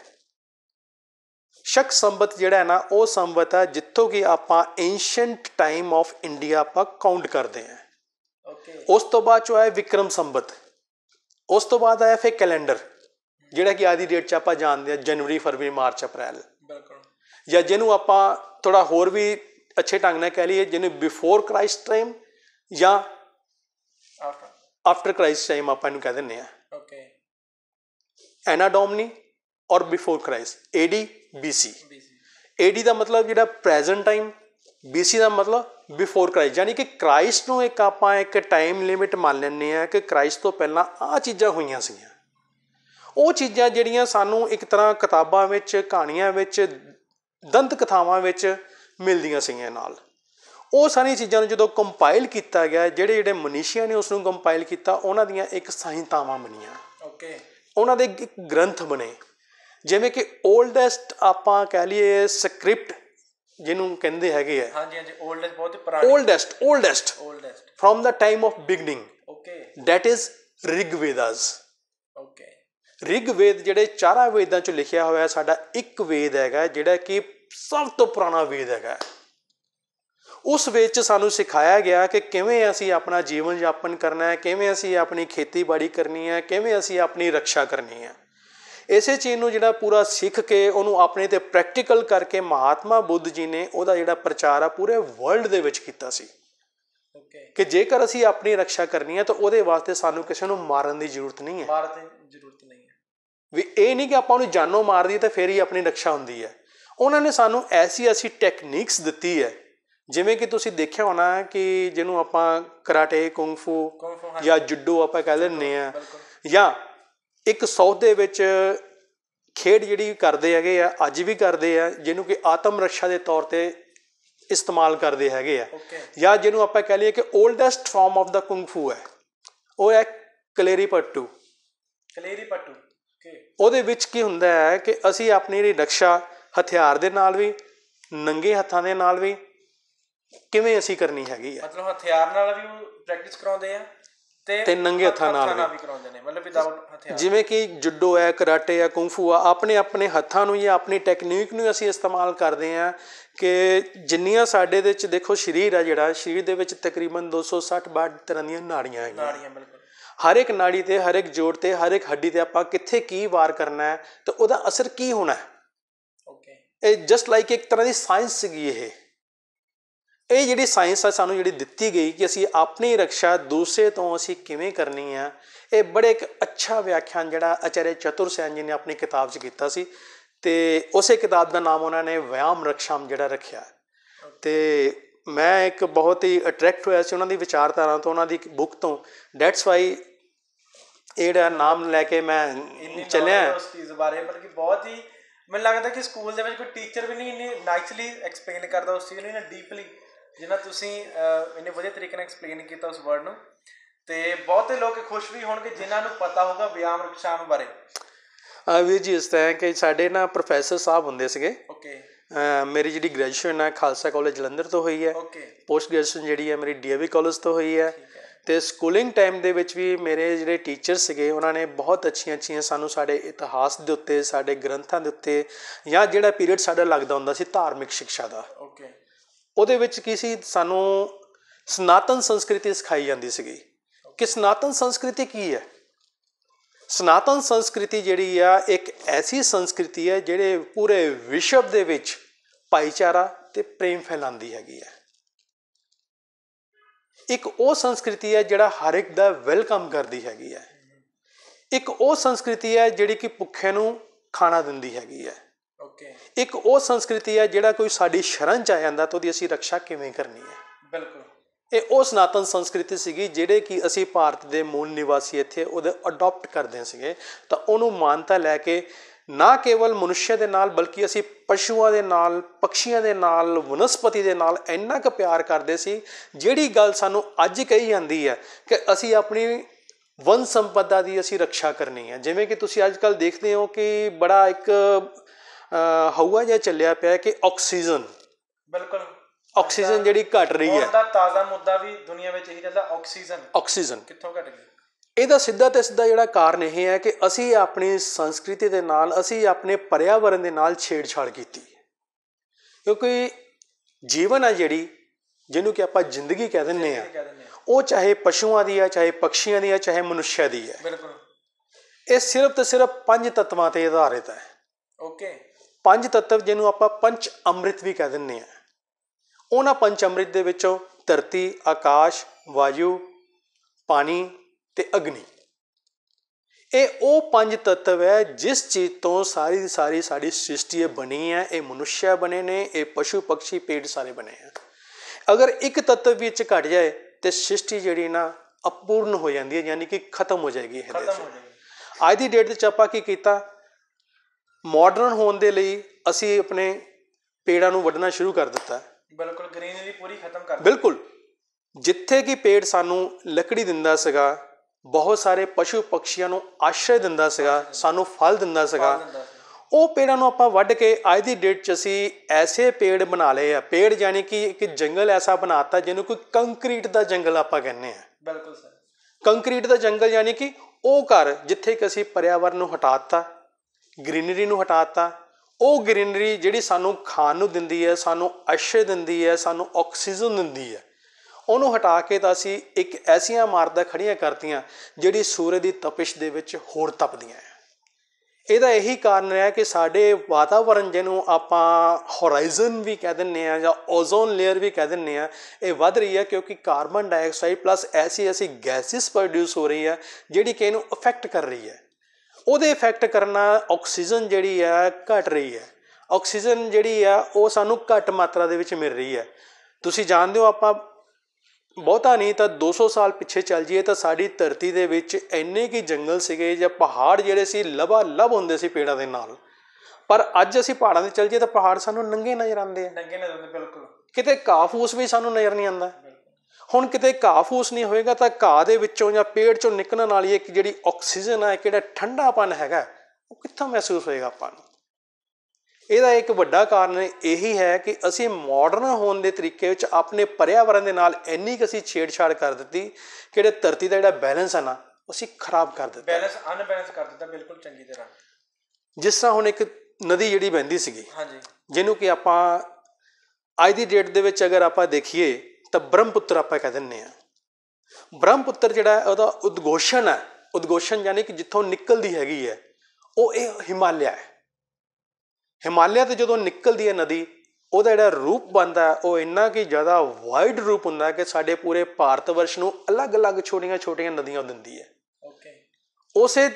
ਸ਼ੱਕ ਸੰਬਤ ਜਿਹੜਾ ਹੈ ਨਾ ਉਹ ਸੰਬਤ ਹੈ ਜਿੱਥੋਂ ਕਿ ਆਪਾਂ ਐਂਸ਼ੀਅੰਟ ਟਾਈਮ ਆਫ ਇੰਡੀਆ ਆਪਾਂ ਕਾਊਂਟ ਕਰਦੇ ਆ ਓਕੇ ਉਸ ਤੋਂ ਬਾਅਦ ਚੋ ਆਇਆ ਵਿਕਰਮ ਸੰਬਤ ਉਸ ਤੋਂ ਬਾਅਦ ਆਇਆ ਫਿਰ ਕੈਲੰਡਰ ਜਿਹੜਾ ਕਿ ਆਦੀ ਡੇਟ ਚ ਆਪਾਂ ਜਾਣਦੇ ਆ ਜਨਵਰੀ ਫਰਵਰੀ ਮਾਰਚ ਅਪ੍ਰੈਲ ਬਿਲਕੁਲ ਜਾਂ ਜਿਹਨੂੰ ਆਪਾਂ ਥੋੜਾ ਹੋਰ ਵੀ ਅੱਛੇ ਢੰਗ ਨਾਲ ਕਹਿ ਲਈਏ ਜਿਹਨੂੰ ਬਿਫੋਰ ਕ੍ਰਾਈਸਟ ਟਾਈਮ ਜਾਂ ਆਫਟਰ ਕ੍ਰਾਈਸਟ ਟਾਈਮ ਆਪਾਂ ਇਹਨੂੰ ਕਹਿ ਦਿੰਨੇ ਆ ਓਕੇ ਐਨਾ ਡੋਮਨੀ ਔਰ ਬਿਫੋਰ ਕ੍ਰਾਈਸਟ ਏਡੀ ਬੀਸੀ ਏਡੀ ਦਾ ਮਤਲਬ ਜਿਹੜਾ ਪ੍ਰੈਜ਼ੈਂਟ ਟਾਈਮ ਬੀਸੀ ਦਾ ਮਤਲਬ ਬਿਫੋਰ ਕ੍ਰਾਈਸਟ ਯਾਨੀ ਕਿ ਕ੍ਰਾਈਸਟ ਨੂੰ ਇੱਕ ਆਪਾਂ ਇੱਕ ਟਾਈਮ ਲਿਮਿਟ ਮੰਨ ਲੈਂਦੇ ਆ ਕਿ ਕ੍ਰਾਈਸਟ ਤੋਂ ਪਹਿਲਾਂ ਆ ਚੀਜ਼ਾਂ ਹੋਈਆਂ ਸੀਗੀਆਂ ਉਹ ਚੀਜ਼ਾਂ ਜਿਹੜੀਆਂ ਸਾਨੂੰ ਇੱਕ ਤਰ੍ਹਾਂ ਕਿਤਾਬਾਂ ਵਿੱਚ ਕਹਾਣੀਆਂ ਵਿੱਚ ਦੰਤ ਕਥਾਵਾਂ ਵਿੱਚ ਮਿਲਦੀਆਂ ਸੀਗੀਆਂ ਨਾਲ ਉਹ ਸਾਰੀਆਂ ਚੀਜ਼ਾਂ ਨੂੰ ਜਦੋਂ ਕੰਪਾਈਲ ਕੀਤਾ ਗਿਆ ਜਿਹੜੇ ਜਿਹੜੇ ਮਨੀਸ਼ੀਆਂ ਨੇ ਉਸ ਨੂੰ ਕੰਪਾਈਲ ਕੀਤਾ ਉਹਨਾਂ ਦੀਆਂ ਇੱਕ ਸੰਹਿਤਾਵਾਂ ਬਣੀਆਂ ਓਕੇ ਉਹਨਾਂ ਦੇ ਇੱਕ ਗ੍ਰੰਥ ਬਣੇ ਜਿਵੇਂ ਕਿ 올ਡੈਸਟ ਆਪਾਂ ਕਹਿ ਲਈਏ ਸਕ੍ਰਿਪਟ ਜਿਹਨੂੰ ਕਹਿੰਦੇ ਹੈਗੇ ਆ ਹਾਂਜੀ ਹਾਂਜੀ 올ਡੈਸਟ ਬਹੁਤ ਹੀ ਪੁਰਾਣੀ oldest oldest oldest from the time of beginning okay that is Rig okay Rigveda Veda ਜਿਹੜੇ ਚਾਰਾਂ ਵੇਦਾਂ ਚੋਂ ਲਿਖਿਆ ਹੋਇਆ ਸਾਡਾ ਇੱਕ ਵੇਦ ਹੈਗਾ ਜਿਹੜਾ ਕਿ ਸਭ ਤੋਂ ਪੁਰਾਣਾ ਵੇਦ ਹੈਗਾ ਉਸ ਵਿੱਚ ਸਾਨੂੰ ਸਿਖਾਇਆ ਗਿਆ ਕਿ ਕਿਵੇਂ ਅਸੀਂ ਆਪਣਾ ਜੀਵਨ ਯਾਪਨ ਕਰਨਾ ਹੈ ਕਿਵੇਂ ਅਸੀਂ ਆਪਣੀ ਖੇਤੀਬਾੜੀ ਕਰਨੀ ਹੈ ਕਿਵੇਂ ਅਸੀਂ ਆਪਣੀ ਰੱਖਿਆ ਕਰਨੀ ਹੈ ਇਸੇ ਚੀਜ਼ ਨੂੰ ਜਿਹੜਾ ਪੂਰਾ ਸਿੱਖ ਕੇ ਉਹਨੂੰ ਆਪਣੇ ਤੇ ਪ੍ਰੈਕਟੀਕਲ ਕਰਕੇ ਮਹਾਤਮਾ ਬੁੱਧ ਜੀ ਨੇ ਉਹਦਾ ਜਿਹੜਾ ਪ੍ਰਚਾਰ ਆ ਪੂਰੇ ਵਰਲਡ ਦੇ ਵਿੱਚ ਕੀਤਾ ਸੀ ਕਿ ਜੇਕਰ ਅਸੀਂ ਆਪਣੀ ਰੱਖਿਆ ਕਰਨੀ ਹੈ ਤਾਂ ਉਹਦੇ ਵਾਸਤੇ ਸਾਨੂੰ ਕਿਸੇ ਨੂੰ ਮਾਰਨ ਦੀ ਜ਼ਰੂਰਤ ਨਹੀਂ ਹੈ ਮਾਰਨ ਦੀ ਜ਼ਰੂਰਤ ਨਹੀਂ ਹੈ ਵੀ ਇਹ ਨਹੀਂ ਕਿ ਆਪਾਂ ਉਹਨੂੰ ਜਾਨੋਂ ਮਾਰ ਦਈਏ ਤਾਂ ਫੇਰ ਹੀ ਆਪਣੀ ਰੱਖਿਆ ਹੁੰਦੀ ਹੈ ਉਹਨਾਂ ਨੇ ਸਾਨੂੰ ਐਸੀ ਐਸੀ ਟੈਕਨੀਕਸ ਦਿੱਤੀ ਹੈ ਜਿਵੇਂ ਕਿ ਤੁਸੀਂ ਦੇਖਿਆ ਹੋਣਾ ਕਿ ਜਿਹਨੂੰ ਆਪਾਂ ਕਰਾਟੇ ਕੁੰਗ ਫੂ ਜਾਂ ਜੁੱਡੋ ਆਪਾਂ ਕਹਿ ਲੈਂਦੇ ਆ ਜਾਂ ਇੱਕ ਸੌਦੇ ਦੇ ਵਿੱਚ ਖੇਡ ਜਿਹੜੀ ਕਰਦੇ ਹੈਗੇ ਆ ਅੱਜ ਵੀ ਕਰਦੇ ਆ ਜਿਹਨੂੰ ਕਿ ਆਤਮ ਰੱਖਿਆ ਦੇ ਤੌਰ ਤੇ ਇਸਤੇਮਾਲ ਕਰਦੇ ਹੈਗੇ ਆ ਜਾਂ ਜਿਹਨੂੰ ਆਪਾਂ ਕਹ ਲਈਏ ਕਿ oldest form of the kung fu ਹੈ ਉਹ ਹੈ ਕਲੇਰੀ ਪੱਟੂ ਕਲੇਰੀ ਪੱਟੂ ਉਹਦੇ ਵਿੱਚ ਕੀ ਹੁੰਦਾ ਹੈ ਕਿ ਅਸੀਂ ਆਪਣੀ ਜਿਹੜੀ ਹਥਿਆਰ ਦੇ ਨਾਲ ਵੀ ਨੰਗੇ ਹੱਥਾਂ ਦੇ ਨਾਲ ਵੀ ਕਿਵੇਂ ਅਸੀਂ ਕਰਨੀ ਹੈਗੀ ਆ ਮਤਲਬ ਹਥਿਆਰ ਨਾਲ ਵੀ ਪ੍ਰੈਕਟਿਸ ਕਰਾਉਂਦੇ ਆ ਤੇ ਨੰਗੇ ਹੱਥਾਂ ਨਾਲ ਵੀ ਕਰਾਉਂਦੇ ਨੇ ਮਤਲਬ ਵਿਦਆਊਟ ਹਥਿਆਰ ਜਿਵੇਂ ਕਿ ਜੁੱਡੋ ਹੈ ਕਰਾਟੇ ਹੈ ਕੁੰਫੂ ਆ ਆਪਣੇ ਆਪਣੇ ਹੱਥਾਂ ਨੂੰ ਜਾਂ ਆਪਣੀ ਟੈਕਨੀਕ ਨੂੰ ਅਸੀਂ ਇਸਤੇਮਾਲ ਕਰਦੇ ਆ ਕਿ ਜਿੰਨੀਆਂ ਸਾਡੇ ਦੇ ਵਿੱਚ ਦੇਖੋ ਸਰੀਰ ਆ ਜਿਹੜਾ ਸਰੀਰ ਦੇ ਵਿੱਚ ਤਕਰੀਬਨ 260 62 ਤਰ੍ਹਾਂ ਦੀਆਂ ਨਾੜੀਆਂ ਹੈਗੀਆਂ ਨਾੜੀਆਂ ਬਿਲਕੁਲ ਹਰ ਇੱਕ ਨਾੜੀ ਤੇ ਹਰ ਇੱਕ ਜੋੜ ਤੇ ਹਰ ਇੱਕ ਹੱਡੀ ਤੇ ਆਪਾਂ ਕਿੱਥੇ ਕੀ ਵਾਰ ਕਰਨਾ ਹੈ ਤੇ ਉਹਦਾ ਅਸਰ ਕੀ ਹੋਣਾ ਹੈ ਓਕੇ ਇਹ ਜਸਟ ਲਾਈਕ ਇੱਕ ਤਰ੍ਹਾਂ ਦੀ ਸਾਇੰਸ ਸੀਗੀ ਇਹ ਇਹ ਜਿਹੜੀ ਸਾਇੰਸ ਆ ਸਾਨੂੰ ਜਿਹੜੀ ਦਿੱਤੀ ਗਈ ਕਿ ਅਸੀਂ ਆਪਣੀ ਰੱਖਿਆ ਦੂਸਰੇ ਤੋਂ ਅਸੀਂ ਕਿਵੇਂ ਕਰਨੀ ਆ ਇਹ ਬੜੇ ਇੱਕ ਅੱਛਾ ਵਿਆਖਿਆਨ ਜਿਹੜਾ ਅਚਾਰੇ ਚਤੁਰ ਸੈਨ ਜੀ ਨੇ ਆਪਣੀ ਕਿਤਾਬ 'ਚ ਕੀਤਾ ਸੀ ਤੇ ਉਸੇ ਕਿਤਾਬ ਦਾ ਨਾਮ ਉਹਨਾਂ ਨੇ ਵਿਆਮ ਰਖਸ਼ਾਮ ਜਿਹੜਾ ਰੱਖਿਆ ਤੇ ਮੈਂ ਇੱਕ ਬਹੁਤ ਹੀ ਅਟਰੈਕਟ ਹੋਇਆ ਸੀ ਉਹਨਾਂ ਦੀ ਵਿਚਾਰਧਾਰਾ ਤੋਂ ਉਹਨਾਂ ਦੀ ਬੁੱਕ ਤੋਂ ਦੈਟਸ ਵਾਈ ਇਹੜਾ ਨਾਮ ਲੈ ਕੇ ਮੈਂ ਚੱਲਿਆ ਇਸ ਬਾਰੇ ਮਤਲਬ ਕਿ ਬਹੁਤ ਹੀ ਮੈਨੂੰ ਲੱਗਦਾ ਕਿ ਸਕੂਲ ਦੇ ਵਿੱਚ ਕੋਈ ਟੀਚਰ ਵੀ ਨਹੀਂ ਇੰਨੀ ਨਾਈਸਲੀ ਐਕਸਪਲੇਨ ਕਰਦਾ ਉਸ ਚੀਜ਼ ਨੂੰ ਇੰਨਾ ਡੀਪਲੀ ਜਿੰਨਾ ਤੁਸੀਂ ਇਹਨੇ ਵਧੀਆ ਤਰੀਕੇ ਨਾਲ ਐਕਸਪਲੇਨ ਕੀਤਾ ਉਸ ਵਰਡ ਨੂੰ ਤੇ ਬਹੁਤੇ ਲੋਕ ਖੁਸ਼ ਵੀ ਹੋਣਗੇ ਜਿਨ੍ਹਾਂ ਨੂੰ ਪਤਾ ਹੋਗਾ ਵਿਆਮ ਰਕਸ਼ਾਮ ਬਾਰੇ ਆ ਵੀਰ ਜੀ ਇਸ ਤਰ੍ਹਾਂ ਕਿ ਸਾਡੇ ਨਾ ਪ੍ਰੋਫੈਸਰ ਸਾਹਿਬ ਹੁੰਦੇ ਸੀਗੇ ਓਕੇ ਮੇਰੀ ਜਿਹੜੀ ਗ੍ਰੈਜੂਏਸ਼ਨ ਹੈ ਖਾਲਸਾ ਕਾਲਜ ਜਲੰਧਰ ਤੋਂ ਹੋਈ ਹੈ ਓਕੇ ਪੋਸਟ ਗ੍ਰੈਜੂਏਸ਼ਨ ਜਿਹੜੀ ਹੈ ਮੇਰੀ ਡੀਏਵੀ ਕਾਲਜ ਤੋਂ ਹੋਈ ਹੈ ਤੇ ਸਕੂਲਿੰਗ ਟਾਈਮ ਦੇ ਵਿੱਚ ਵੀ ਮੇਰੇ ਜਿਹੜੇ ਟੀਚਰ ਸੀਗੇ ਉਹਨਾਂ ਨੇ ਬਹੁਤ ਅੱਛੀਆਂ ਅੱਛੀਆਂ ਸਾਨੂੰ ਸਾਡੇ ਇਤਿਹਾਸ ਦੇ ਉੱਤੇ ਸਾਡੇ ਗ੍ਰੰਥਾਂ ਦੇ ਉੱਤੇ ਜਾਂ ਜਿਹੜਾ ਪੀਰੀਅਡ ਸਾਡਾ ਲੱਗਦਾ ਹੁੰਦਾ ਸੀ ਧਾਰਮਿਕ ਸਿੱਖਿਆ ਦਾ ਓਕੇ ਉਹਦੇ ਵਿੱਚ ਕੀ ਸੀ ਸਾਨੂੰ ਸਨਾਤਨ ਸੰਸਕ੍ਰਿਤੀ ਸਿਖਾਈ ਜਾਂਦੀ ਸੀਗੀ ਕਿ ਸਨਾਤਨ ਸੰਸਕ੍ਰਿਤੀ ਕੀ ਹੈ ਸਨਾਤਨ ਸੰਸਕ੍ਰਿਤੀ ਜਿਹੜੀ ਆ ਇੱਕ ਐਸੀ ਸੰਸਕ੍ਰਿਤੀ ਹੈ ਜਿਹੜੇ ਪੂਰੇ ਵਿਸ਼ਵ ਦੇ ਵਿੱਚ ਭਾਈਚਾਰਾ ਤੇ ਪ੍ਰੇਮ ਫੈਲਾਉਂਦੀ ਹੈਗੀ ਹੈ ਇੱਕ ਉਹ ਸੰਸਕ੍ਰਿਤੀ ਹੈ ਜਿਹੜਾ ਹਰ ਇੱਕ ਦਾ ਵੈਲਕਮ ਕਰਦੀ ਹੈਗੀ ਹੈ ਇੱਕ ਉਹ ਸੰਸਕ੍ਰਿਤੀ ਹੈ ਜਿਹੜੀ ਕਿ ਭੁੱਖੇ ਨੂੰ ਖਾਣਾ ਦਿੰਦੀ ਹੈਗੀ ਹੈ ਇੱਕ ਉਹ ਸੰਸਕ੍ਰਿਤੀ ਹੈ ਜਿਹੜਾ ਕੋਈ ਸਾਡੀ ਸ਼ਰਨ ਚ ਆ ਜਾਂਦਾ ਤਾਂ ਉਹਦੀ ਅਸੀਂ ਰੱਖਿਆ ਕਿਵੇਂ ਕਰਨੀ ਹੈ ਬਿਲਕੁਲ ਇਹ ਉਹ ਸਨਾਤਨ ਸੰਸਕ੍ਰਿਤੀ ਸੀਗੀ ਜਿਹੜੇ ਕਿ ਅਸੀਂ ਭਾਰਤ ਦੇ ਮੂਲ ਨਿਵਾਸੀ ਇੱਥੇ ਉਹਦੇ ਅਡਾਪਟ ਕਰਦੇ ਸੀਗੇ ਤਾਂ ਉਹਨੂੰ ਮਾਨਤਾ ਲੈ ਕੇ ਨਾ ਕੇਵਲ ਮਨੁੱਖ ਦੇ ਨਾਲ ਬਲਕਿ ਅਸੀਂ ਪਸ਼ੂਆਂ ਦੇ ਨਾਲ ਪੰਛੀਆਂ ਦੇ ਨਾਲ ਵਨਸਪਤੀ ਦੇ ਨਾਲ ਇੰਨਾ ਕੁ ਪਿਆਰ ਕਰਦੇ ਸੀ ਜਿਹੜੀ ਗੱਲ ਸਾਨੂੰ ਅੱਜ ਕਹੀ ਜਾਂਦੀ ਹੈ ਕਿ ਅਸੀਂ ਆਪਣੀ ਵਨ ਸੰਪਦਾ ਦੀ ਅਸੀਂ ਰੱਖਿਆ ਕਰਨੀ ਹੈ ਜਿਵੇਂ ਕਿ ਤੁਸੀਂ ਅੱਜ ਕੱਲ ਦੇਖਦੇ ਹੋ ਕਿ ਬੜਾ ਇੱਕ ਹਵਾ ਜਿਹਾ ਚੱਲਿਆ ਪਿਆ ਕਿ ਆਕਸੀਜਨ ਬਿਲਕੁਲ ਆਕਸੀਜਨ ਜਿਹੜੀ ਘਟ ਰਹੀ ਹੈ ਉਹਦਾ ਤਾਜ਼ਾ ਮੁੱਦਾ ਵੀ ਦੁਨੀਆ ਵਿੱਚ ਇਹੀ ਚੱਲਦਾ ਆਕਸੀਜਨ ਆਕਸੀਜਨ ਕਿੱਥੋਂ ਘਟ ਗਈ ਇਹਦਾ ਸਿੱਧਾ ਤੇ ਸਿੱਧਾ ਜਿਹੜਾ ਕਾਰਨ ਇਹ ਹੈ ਕਿ ਅਸੀਂ ਆਪਣੀ ਸੰਸਕ੍ਰਿਤੀ ਦੇ ਨਾਲ ਅਸੀਂ ਆਪਣੇ ਪਰਿਆਵਰਣ ਦੇ ਨਾਲ ਛੇੜਛਾੜ ਕੀਤੀ ਕਿਉਂਕਿ ਜੀਵਨ ਆ ਜਿਹੜੀ ਜਿਹਨੂੰ ਕਿ ਆਪਾਂ ਜ਼ਿੰਦਗੀ ਕਹਿ ਦਿੰਨੇ ਆ ਉਹ ਚਾਹੇ ਪਸ਼ੂਆਂ ਦੀ ਆ ਚਾਹੇ ਪੰਛੀਆਂ ਦੀ ਆ ਚਾਹੇ ਮਨੁੱਖਿਆ ਦੀ ਹੈ ਬਿਲਕੁਲ ਇਹ ਸਿਰਫ ਤੇ ਸਿਰਫ ਪੰਜ ਤੱਤਾਂ ਤੇ ਆਧਾਰਿਤ ਹੈ ਓਕੇ ਪੰਜ ਤੱਤਵ ਜਿਹਨੂੰ ਆਪਾਂ ਪੰਚ ਅੰਮ੍ਰਿਤ ਵੀ ਕਹਿ ਦਿੰਨੇ ਆ ਉਹਨਾਂ ਪੰਜ ਅੰਮ੍ਰਿਤ ਦੇ ਵਿੱਚੋਂ ਧਰਤੀ ਆਕਾਸ਼ ਵਾਯੂ ਪਾਣੀ ਤੇ ਅਗਨੀ ਇਹ ਉਹ ਪੰਜ ਤੱਤਵ ਹੈ ਜਿਸ ਚੀਜ਼ ਤੋਂ ਸਾਰੀ ਦੀ ਸਾਰੀ ਸਾਡੀ ਸ੍ਰਿਸ਼ਟੀ ਬਣੀ ਹੈ ਇਹ ਮਨੁੱਸ਼ਿਆ ਬਣੇ ਨੇ ਇਹ ਪਸ਼ੂ ਪੰਛੀ ਪੇੜ ਸਾਰੇ ਬਣੇ ਆ ਅਗਰ ਇੱਕ ਤੱਤਵ ਵਿੱਚ ਘਟ ਜਾਏ ਤੇ ਸ੍ਰਿਸ਼ਟੀ ਜਿਹੜੀ ਨਾ ਅਪੂਰਨ ਹੋ ਜਾਂਦੀ ਹੈ ਯਾਨੀ ਕਿ ਖਤਮ ਹੋ ਜਾਏਗੀ ਇਹ ਖਤਮ ਹੋ ਜਾਏਗੀ ਅੱਜ ਦੀ ਡੇਟ ਤੇ ਚਾਪਾ ਕੀ ਕੀਤਾ ਮਾਡਰਨ ਹੋਣ ਦੇ ਲਈ ਅਸੀਂ ਆਪਣੇ ਪੇੜਾਂ ਨੂੰ ਵੱਢਣਾ ਸ਼ੁਰੂ ਕਰ ਦਿੱਤਾ ਬਿਲਕੁਲ ਗ੍ਰੀਨਰੀ ਪੂਰੀ ਖਤਮ ਕਰ ਬਿਲਕੁਲ ਜਿੱਥੇ ਕਿ ਪੇੜ ਸਾਨੂੰ ਲੱਕੜੀ ਦਿੰਦਾ ਸੀਗਾ ਬਹੁਤ ਸਾਰੇ ਪਸ਼ੂ ਪਕਸ਼ੀਆਂ ਨੂੰ ਆਸ਼ਰੇ ਦਿੰਦਾ ਸੀਗਾ ਸਾਨੂੰ ਫਲ ਦਿੰਦਾ ਸੀਗਾ ਉਹ ਪੇੜਾਂ ਨੂੰ ਆਪਾਂ ਵੱਢ ਕੇ ਅੱਜ ਦੀ ਡੇਟ 'ਚ ਅਸੀਂ ਐਸੇ ਪੇੜ ਬਣਾ ਲਏ ਆ ਪੇੜ ਯਾਨੀ ਕਿ ਇੱਕ ਜੰਗਲ ਐਸਾ ਬਣਾਤਾ ਜਿਹਨੂੰ ਕੋਈ ਕੰਕਰੀਟ ਦਾ ਜੰਗਲ ਆਪਾਂ ਕਹਿੰਦੇ ਆ ਬਿਲਕੁਲ ਸਰ ਕੰਕਰੀਟ ਦਾ ਜੰਗਲ ਯਾਨੀ ਕਿ ਉਹ ਘਰ ਜਿੱਥੇ ਕਿ ਅਸੀਂ ਪਰਿਆਵਰਨ ਨੂੰ ਹਟਾਤਾ ਗ੍ਰੀਨਰੀ ਨੂੰ ਹਟਾਤਾ ਉਹ ਗ੍ਰੀਨਰੀ ਜਿਹੜੀ ਸਾਨੂੰ ਖਾਣ ਨੂੰ ਦਿੰਦੀ ਹੈ ਸਾਨੂੰ ਅਸ਼ੇ ਦਿੰਦੀ ਹੈ ਸਾਨੂੰ ਆਕਸੀਜਨ ਦਿੰਦੀ ਹੈ ਉਹਨੂੰ ਹਟਾ ਕੇ ਤਾਂ ਅਸੀਂ ਇੱਕ ਐਸੀਆਂ ਮਾਰਦਾ ਖੜੀਆਂ ਕਰਤੀਆਂ ਜਿਹੜੀ ਸੂਰਜ ਦੀ ਤਪਿਸ਼ ਦੇ ਵਿੱਚ ਹੋਰ ਤਪਦੀਆਂ ਹੈ ਇਹਦਾ ਇਹੀ ਕਾਰਨ ਹੈ ਕਿ ਸਾਡੇ ਵਾਤਾਵਰਣ ਜਿਹਨੂੰ ਆਪਾਂ ਹੋਰਾਈਜ਼ਨ ਵੀ ਕਹਿ ਦਿੰਨੇ ਆ ਜਾਂ ਓਜ਼ੋਨ ਲੇਅਰ ਵੀ ਕਹਿ ਦਿੰਨੇ ਆ ਇਹ ਵੱਧ ਰਹੀ ਹੈ ਕਿਉਂਕਿ carbon dioxide plus AC AC gases produce ਹੋ ਰਹੀ ਹੈ ਜਿਹੜੀ ਕਿ ਇਹਨੂੰ ਅਫੈਕਟ ਕਰ ਰਹੀ ਹੈ ਉਹਦੇ ਇਫੈਕਟ ਕਰਨਾ ਆਕਸੀਜਨ ਜਿਹੜੀ ਆ ਘਟ ਰਹੀ ਹੈ ਆਕਸੀਜਨ ਜਿਹੜੀ ਆ ਉਹ ਸਾਨੂੰ ਘੱਟ ਮਾਤਰਾ ਦੇ ਵਿੱਚ ਮਿਲ ਰਹੀ ਹੈ ਤੁਸੀਂ ਜਾਣਦੇ ਹੋ ਆਪਾਂ ਬਹੁਤਾ ਨਹੀਂ ਤਾਂ 200 ਸਾਲ ਪਿੱਛੇ ਚੱਲ ਜਾਈਏ ਤਾਂ ਸਾਡੀ ਧਰਤੀ ਦੇ ਵਿੱਚ ਇੰਨੇ ਕੀ ਜੰਗਲ ਸੀਗੇ ਜਾਂ ਪਹਾੜ ਜਿਹੜੇ ਸੀ ਲਬਾ ਲਬ ਹੁੰਦੇ ਸੀ ਪੇੜਾਂ ਦੇ ਨਾਲ ਪਰ ਅੱਜ ਅਸੀਂ ਪਹਾੜਾਂ ਤੇ ਚੱਲ ਜਾਈਏ ਤਾਂ ਪਹਾੜ ਸਾਨੂੰ ਨੰਗੇ ਨਜ਼ਰ ਆਉਂਦੇ ਆ ਨੰਗੇ ਨਜ਼ਰ ਆਉਂਦੇ ਬਿਲਕੁਲ ਕਿਤੇ ਕਾਫੂਸ ਵੀ ਸਾਨੂੰ ਨਜ਼ਰ ਨਹੀਂ ਆਉਂਦਾ ਹੁਣ ਕਿਤੇ ਘਾਹ ਫੂਸ ਨਹੀਂ ਹੋਏਗਾ ਤਾਂ ਘਾਹ ਦੇ ਵਿੱਚੋਂ ਜਾਂ ਪੇੜ ਚੋਂ ਨਿਕਲਣ ਵਾਲੀ ਇੱਕ ਜਿਹੜੀ ਆਕਸੀਜਨ ਹੈ ਕਿਹੜਾ ਠੰਡਾਪਨ ਹੈਗਾ ਉਹ ਕਿੱਥੋਂ ਮਹਿਸੂਸ ਹੋਏਗਾ ਆਪਾਂ ਨੂੰ ਇਹਦਾ ਇੱਕ ਵੱਡਾ ਕਾਰਨ ਇਹੀ ਹੈ ਕਿ ਅਸੀਂ ਮਾਡਰਨ ਹੋਣ ਦੇ ਤਰੀਕੇ ਵਿੱਚ ਆਪਣੇ ਪਰਿਆਵਰਣ ਦੇ ਨਾਲ ਇੰਨੀ ਕਿ ਅਸੀਂ ਛੇੜਛਾੜ ਕਰ ਦਿੱਤੀ ਜਿਹੜੇ ਧਰਤੀ ਦਾ ਜਿਹੜਾ ਬੈਲੈਂਸ ਹੈ ਨਾ ਅਸੀਂ ਖਰਾਬ ਕਰ ਦਿੱਤਾ ਬੈਲੈਂਸ ਅਨਬੈਲੈਂਸ ਕਰ ਦਿੱਤਾ ਬਿਲਕੁਲ ਚੰਗੀ ਤਰ੍ਹਾਂ ਜਿਸ ਤਰ੍ਹਾਂ ਹੁਣ ਇੱਕ ਨਦੀ ਜਿਹੜੀ ਵਹਿੰਦੀ ਸੀਗੀ ਹਾਂਜੀ ਜਿਹਨੂੰ ਕਿ ਆਪਾਂ ਅੱਜ ਦੀ ਡੇਟ ਦੇ ਵਿੱਚ ਅਗਰ ਆਪਾਂ ਦੇਖੀਏ ਤਾਂ ਬ੍ਰਹਮਪੁੱਤਰ ਆਪਾਂ ਕਹਿ ਦਿੰਨੇ ਆ ਬ੍ਰਹਮਪੁੱਤਰ ਜਿਹੜਾ ਹੈ ਉਹਦਾ ਉਦਗੋਸ਼ਨ ਹੈ ਉਦਗੋਸ਼ਨ ਯਾਨੀ ਕਿ ਜਿੱਥੋਂ ਨਿਕਲਦੀ ਹੈਗੀ ਹੈ ਉਹ ਇਹ ਹਿਮਾਲਿਆ ਹੈ ਹਿਮਾਲਿਆ ਤੇ ਜਦੋਂ ਨਿਕਲਦੀ ਹੈ ਨਦੀ ਉਹਦਾ ਜਿਹੜਾ ਰੂਪ ਬਣਦਾ ਉਹ ਇੰਨਾ ਕਿ ਜ਼ਿਆਦਾ ਵਾਈਡ ਰੂਪ ਹੁੰਦਾ ਕਿ ਸਾਡੇ ਪੂਰੇ ਭਾਰਤ ਵਰਸ਼ ਨੂੰ ਅਲੱਗ-ਅਲੱਗ ਛੋਟੀਆਂ-ਛੋਟੀਆਂ ਨਦੀਆਂ ਦਿੰਦੀ ਹੈ ਓਕੇ ਉਸੇ